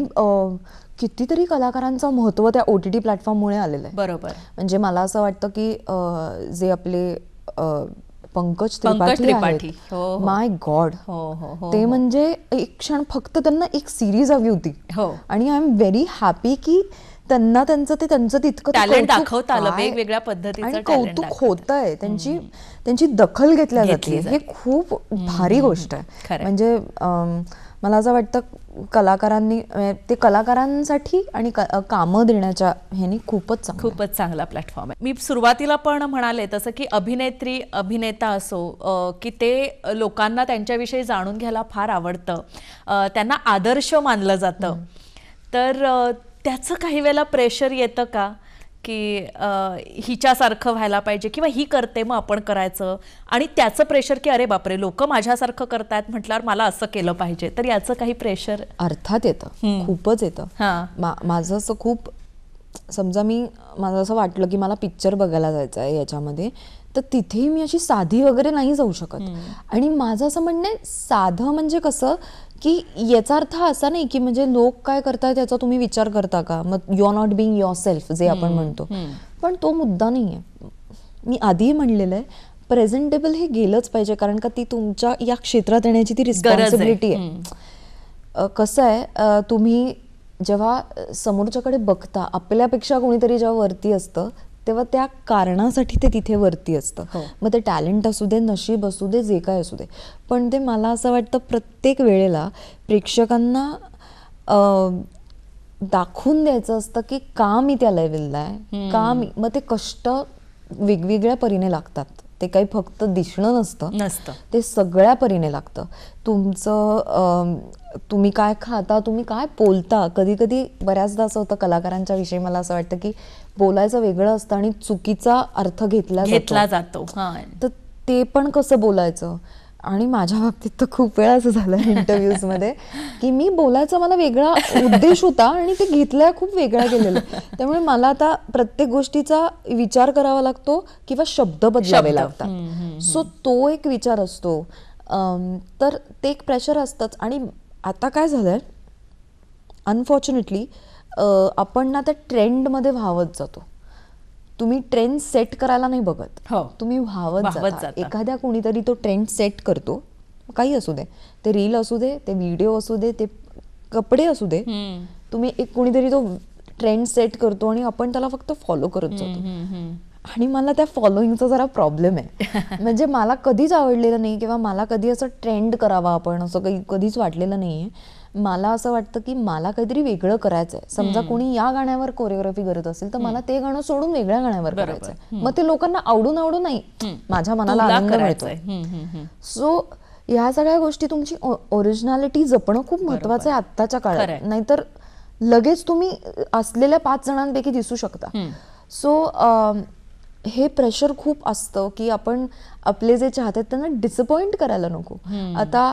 कितीतरी कलाकारांचं महत्व त्या ओ टी टी प्लॅटफॉर्ममुळे आलेलं आहे बरोबर म्हणजे मला असं वाटतं की जे आपले पंकज त्रिपाठी माय गॉड हो, हो. हो, ते म्हणजे एक क्षण फक्त त्यांना एक सिरीज हवी होती आणि आय एम व्हेरी हॅपी की त्यांना त्यांचं ते त्यांचं तितकं टॅलेंट दाखवता आलं वेगवेगळ्या पद्धतीचं कौतुक होत आहे त्यांची त्यांची दखल घेतल्या जाते हे खूप भारी गोष्ट आहे म्हणजे मला असं वाटतं कलाकारांनी ते कलाकारांसाठी आणि कामं देण्याच्या ह्यानी खूपच खूपच चांगला प्लॅटफॉर्म आहे मी सुरुवातीला पण म्हणाले तसं की अभिनेत्री अभिनेता असो की ते लोकांना त्यांच्याविषयी जाणून घ्यायला फार आवडतं त्यांना आदर्श मानलं जातं तर त्याचं काही वेळेला प्रेशर येतं का की हिच्यासारखं व्हायला पाहिजे किंवा ही करते मग आपण करायचं आणि त्याचं प्रेशर की अरे बापरे लोक माझ्यासारखं करतायत म्हटल्यावर मला असं केलं पाहिजे तर याचं काही प्रेशर अर्थात येतं खूपच येतं माझं असं खूप समजा मी माझं असं वाटलं की मला पिक्चर बघायला जायचं आहे याच्यामध्ये तर तिथेही मी अशी साधी वगैरे नाही जाऊ शकत आणि माझं असं म्हणणं साधं म्हणजे कसं की याचा अर्थ असा नाही की म्हणजे लोक काय करतात त्याचा तुम्ही विचार करता का मग you are not being yourself जे आपण म्हणतो पण तो मुद्दा नाही आहे मी आधीही म्हणलेलं आहे प्रेझेंटेबल हे गेलंच पाहिजे कारण का ती तुमच्या या क्षेत्रात येण्याची ती रिस्पॉन्सिबिलिटी आहे कसं आहे तुम्ही जेव्हा समोरच्याकडे बघता आपल्यापेक्षा कोणीतरी जेव्हा वरती असतं तेव्हा त्या कारणासाठी ते तिथे वरती असतं हो. मग ते टॅलेंट असू दे नशीब असू दे जे काय असू दे पण ते मला असं वाटतं प्रत्येक वेळेला प्रेक्षकांना दाखवून द्यायचं असतं की का मी त्या लेवलला आहे का मी मग ते कष्ट वेगवेगळ्या परीने लागतात ते काही फक्त दिसणं नसतं नसतं ते सगळ्या परीने लागतं तुमचं तुम्ही काय खाता तुम्ही काय बोलता कधी कधी बऱ्याचदा असं होतं कलाकारांच्या विषयी मला असं वाटतं की बोलायचं वेगळं असतं आणि चुकीचा अर्थ घेतला घेतला जातो तर ते पण कसं बोलायचं आणि माझ्या बाबतीत तर खूप वेळा असं झालं इंटरव्ह्यूज मध्ये की मी बोलायचा मला वेगळा उद्देश होता आणि ते घेतल्या खूप वेगळा गेलेलं त्यामुळे मला आता प्रत्येक गोष्टीचा विचार करावा लागतो किंवा शब्द बदलावे लागतात सो तो एक विचार असतो तर ते एक प्रेशर असतंच आणि आता काय झालंय अनफॉर्च्युनेटली आपण ना त्या ट्रेंडमध्ये व्हावत जातो तुम्ही ट्रेंड सेट करायला नाही बघत हो तुम्ही व्हावत जाता एखाद्या कोणीतरी तो ट्रेंड सेट करतो काही असू दे ते रील असू दे ते व्हिडिओ असू दे ते कपडे असू दे तुम्ही एक कोणीतरी तो ट्रेंड सेट करतो आणि आपण त्याला फक्त फॉलो करत जातो आणि मला त्या फॉलोईंगचा जरा प्रॉब्लेम आहे म्हणजे मला कधीच आवडलेलं नाही किंवा मला कधी असं ट्रेंड करावा आपण असं काही कधीच वाटलेलं नाहीये मला असं वाटतं की मला काहीतरी वेगळं करायचंय समजा कोणी या गाण्यावर कोरिओग्राफी करत असेल तर मला ते गाणं सोडून वेगळ्या गाण्यावर करायचंय मग ते लोकांना आवडून आवडून नाही माझ्या मनाला आनंद मिळतोय सो ह्या सगळ्या गोष्टी तुमची ओरिजिनॅलिटी जपणं खूप महत्वाचं आहे आत्ताच्या काळात नाहीतर लगेच तुम्ही असलेल्या पाच जणांपैकी दिसू शकता सो हे प्रेशर खूप असतं की आपण आपले जे चाहते त्यांना डिसअपॉइंट करायला नको आता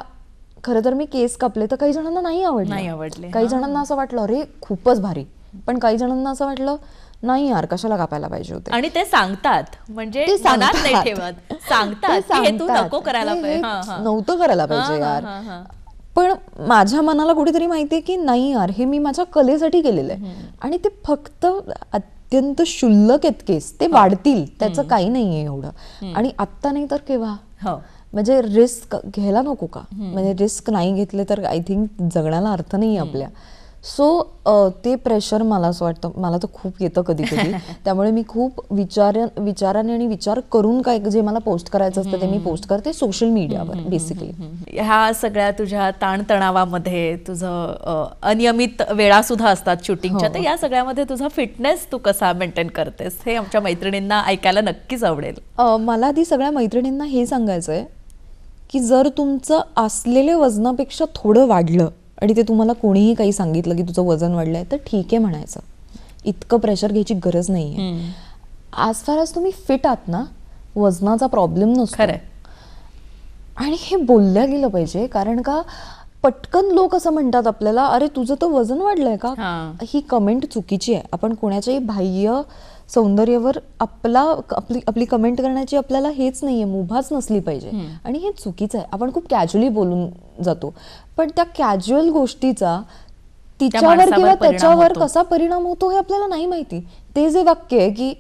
खर तर मी केस कापले तर काही जणांना नाही आवडले नाही आवडले काही जणांना असं वाटलं अरे खूपच भारी पण काही जणांना असं वाटलं नाही यार कशाला कापायला पाहिजे होते आणि ते सांगतात म्हणजे करायला पाहिजे नव्हतं करायला पाहिजे यार पण माझ्या मनाला कुठेतरी माहितीये की नाही यार हे मी माझ्या कलेसाठी केलेलं आहे आणि ते फक्त अत्यंत शुल्लक आहेत केस ते हो. वाढतील त्याचं काही नाहीये एवढं आणि आत्ता नाही तर केव्हा हो. म्हणजे रिस्क घ्यायला नको का म्हणजे रिस्क नाही घेतले तर आय थिंक जगण्याला अर्थ नाही आपल्या सो ते प्रेशर मला असं वाटतं मला तर खूप येतं कधी कधी त्यामुळे मी खूप विचार विचाराने आणि विचार करून काय जे मला पोस्ट करायचं असतं ते मी पोस्ट करते सोशल मीडियावर बेसिकली ह्या सगळ्या तुझ्या ताणतणावामध्ये तुझं अनियमित वेळा सुद्धा असतात शूटिंगच्या हो, तर हो. या सगळ्यामध्ये तुझा फिटनेस तू कसा मेंटेन करतेस हे आमच्या मैत्रिणींना ऐकायला नक्कीच आवडेल मला आधी सगळ्या मैत्रिणींना हे सांगायचं आहे की जर तुमचं असलेले वजनापेक्षा थोडं वाढलं आणि ते तुम्हाला कोणीही काही सांगितलं की तुझं वजन वाढलंय तर ठीक आहे म्हणायचं इतकं प्रेशर घ्यायची गरज नाही आज फार आज तुम्ही फिट आहात ना वजनाचा प्रॉब्लेम नसतो आणि हे बोलल्या गेलं पाहिजे कारण का पटकन लोक असं म्हणतात आपल्याला अरे तुझं तर वजन वाढलंय का ही कमेंट चुकीची आहे आपण कोणाच्याही बाह्य सौंदर्यावर आपला आपली आपली कमेंट करण्याची आपल्याला हेच नाही आहे मुभाच नसली पाहिजे आणि हे चुकीचं आहे आपण खूप कॅज्युअली बोलून जातो पण त्या कॅज्युअल गोष्टीचा तिच्यावर किंवा त्याच्यावर कसा परिणाम होतो हे आपल्याला नाही माहिती ते जे वाक्य आहे की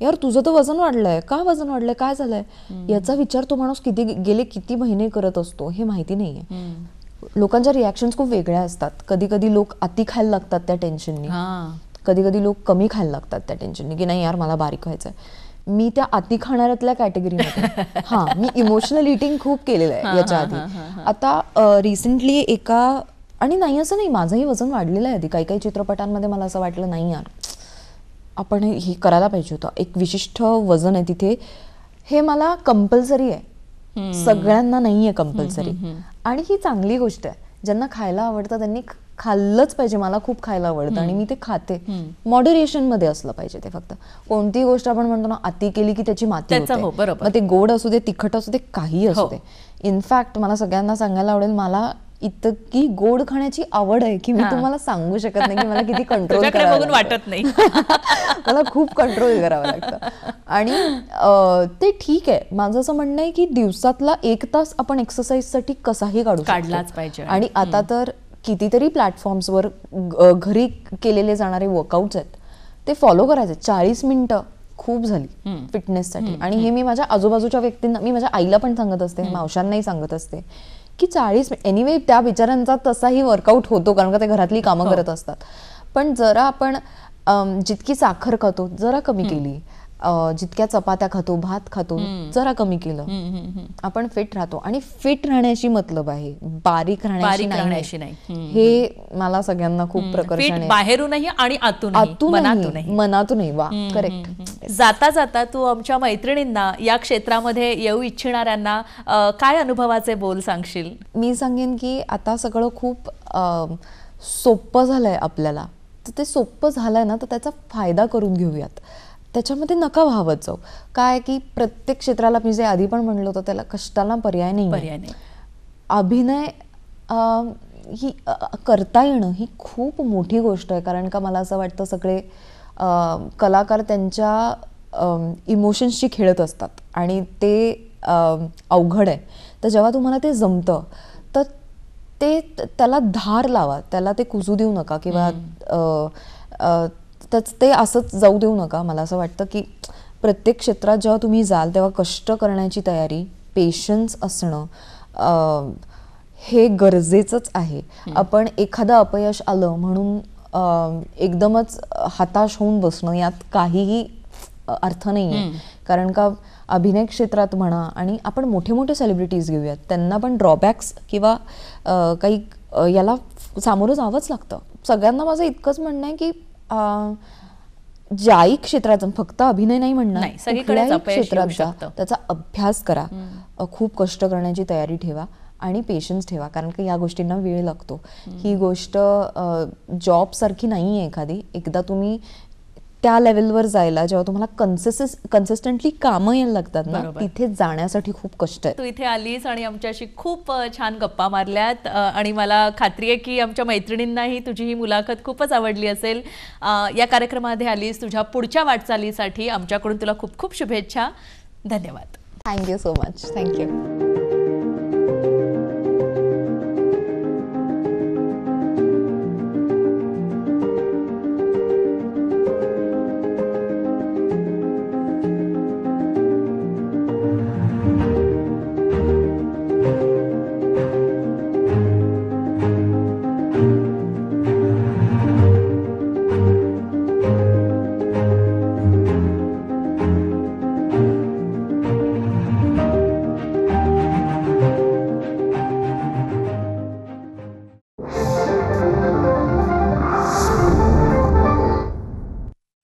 यार तुझं तर वजन वाढलंय का वजन वाढलंय काय झालंय याचा विचार तो माणूस किती गेले किती महिने करत असतो हे माहिती नाहीये लोकांच्या रिॲक्शन खूप वेगळ्या असतात कधी कधी लोक अति खायला लागतात त्या टेन्शननी कधी कधी लोक कमी खायला लागतात त्या टेन्शनने की नाही यार मला बारीक व्हायचंय मी त्या अति खाणाऱ्यातल्या कॅटेगरी हा मी इमोशनल इटिंग खूप केलेलं आहे याच्या आधी आता रिसेंटली एका आणि नाही असं नाही माझंही वजन वाढलेलं आहे आधी काही काही चित्रपटांमध्ये मला असं वाटलं नाही यार आपण हे करायला पाहिजे होतं एक विशिष्ट वजन आहे तिथे हे मला कंपल्सरी आहे सगळ्यांना नाही आहे कंपल्सरी आणि ही चांगली गोष्ट आहे ज्यांना खायला आवडतं त्यांनी खाल्लंच पाहिजे मला खूप खायला आवडतं आणि मी ते खाते मध्ये असलं पाहिजे ते फक्त कोणतीही गोष्ट आपण म्हणतो ना अति केली की त्याची माती हो, मग ते गोड असू दे तिखट असू दे काही असू हो. दे इनफॅक्ट मला सगळ्यांना सांगायला आवडेल मला इतकी गोड खाण्याची आवड आहे की मी तुम्हाला सांगू शकत नाही की मला किती कंट्रोल बघून वाटत नाही मला खूप कंट्रोल करावं लागतं आणि ते ठीक आहे माझं असं म्हणणं आहे की दिवसातला एक तास आपण एक्सरसाइजसाठी कसाही काढू काढलाच पाहिजे आणि आता तर कितीतरी प्लॅटफॉर्म्सवर घरी केलेले जाणारे वर्कआउट्स आहेत ते फॉलो करायचे चाळीस मिनटं खूप झाली फिटनेससाठी आणि हे मी माझ्या आजूबाजूच्या व्यक्तींना मी माझ्या आईला पण सांगत असते मावशांनाही सांगत असते की चाळीस एनिवे त्या बिचारांचा तसाही वर्कआउट होतो कारण का ते घरातली कामं हो. करत असतात पण जरा आपण जितकी साखर खातो जरा कमी केली जितक्या चपात्या खातो भात खातो जरा कमी केलं आपण फिट राहतो आणि फिट राहण्याशी मतलब आहे बारीक राहण्याशी नाही हे मला सगळ्यांना खूप प्रकर्षाने बाहेरूनही आणि मनातूनही वा करेक्ट जाता जाता तू आमच्या मैत्रिणींना या क्षेत्रामध्ये येऊ इच्छिणाऱ्यांना काय अनुभवाचे बोल सांगशील मी सांगेन की आता सगळं खूप सोपं झालंय आपल्याला तर ते सोपं झालंय ना तर त्याचा फायदा करून घेऊयात त्याच्यामध्ये नका व्हावत जाऊ काय की प्रत्येक क्षेत्राला मी जे आधी पण म्हणलो होतं त्याला कष्टाला पर्याय नाही पर्याय नाही अभिनय ही करता येणं ही खूप मोठी गोष्ट आहे कारण का मला असं वाटतं सगळे कलाकार त्यांच्या इमोशन्सशी खेळत असतात आणि ते अवघड आहे तर जेव्हा तुम्हाला ते जमतं तर ते त्याला धार लावा त्याला ते कुजू देऊ नका किंवा त्याच ते असंच जाऊ देऊ नका मला असं वाटतं की प्रत्येक क्षेत्रात जेव्हा तुम्ही जाल तेव्हा कष्ट करण्याची तयारी पेशन्स असणं हे गरजेचंच आहे आपण एखादं अपयश आलं म्हणून एकदमच हताश होऊन बसणं यात काहीही अर्थ नाही आहे कारण का अभिनय क्षेत्रात म्हणा आणि आपण मोठे मोठे सेलिब्रिटीज घेऊयात त्यांना पण ड्रॉबॅक्स किंवा काही याला सामोरं जावंच लागतं सगळ्यांना माझं इतकंच म्हणणं आहे की ज्याही क्षेत्राचा फक्त अभिनय नाही म्हणणं क्षेत्रात त्याचा अभ्यास करा खूप कष्ट करण्याची तयारी ठेवा आणि पेशन्स ठेवा कारण की या गोष्टींना वेळ लागतो ही गोष्ट सारखी नाही आहे एखादी एकदा तुम्ही त्या लेवलवर जायला जेव्हा तुम्हाला कन्सिस्टंटली कामं यायला लागतात ना तिथे जाण्यासाठी खूप कष्ट आहे तू इथे आलीस आणि आमच्याशी खूप छान गप्पा मारल्यात आणि मला खात्री आहे की आमच्या मैत्रिणींनाही तुझी ही मुलाखत खूपच आवडली असेल या कार्यक्रमामध्ये आलीस तुझ्या पुढच्या वाटचालीसाठी आमच्याकडून तुला खूप खूप शुभेच्छा धन्यवाद थँक्यू सो मच थँक्यू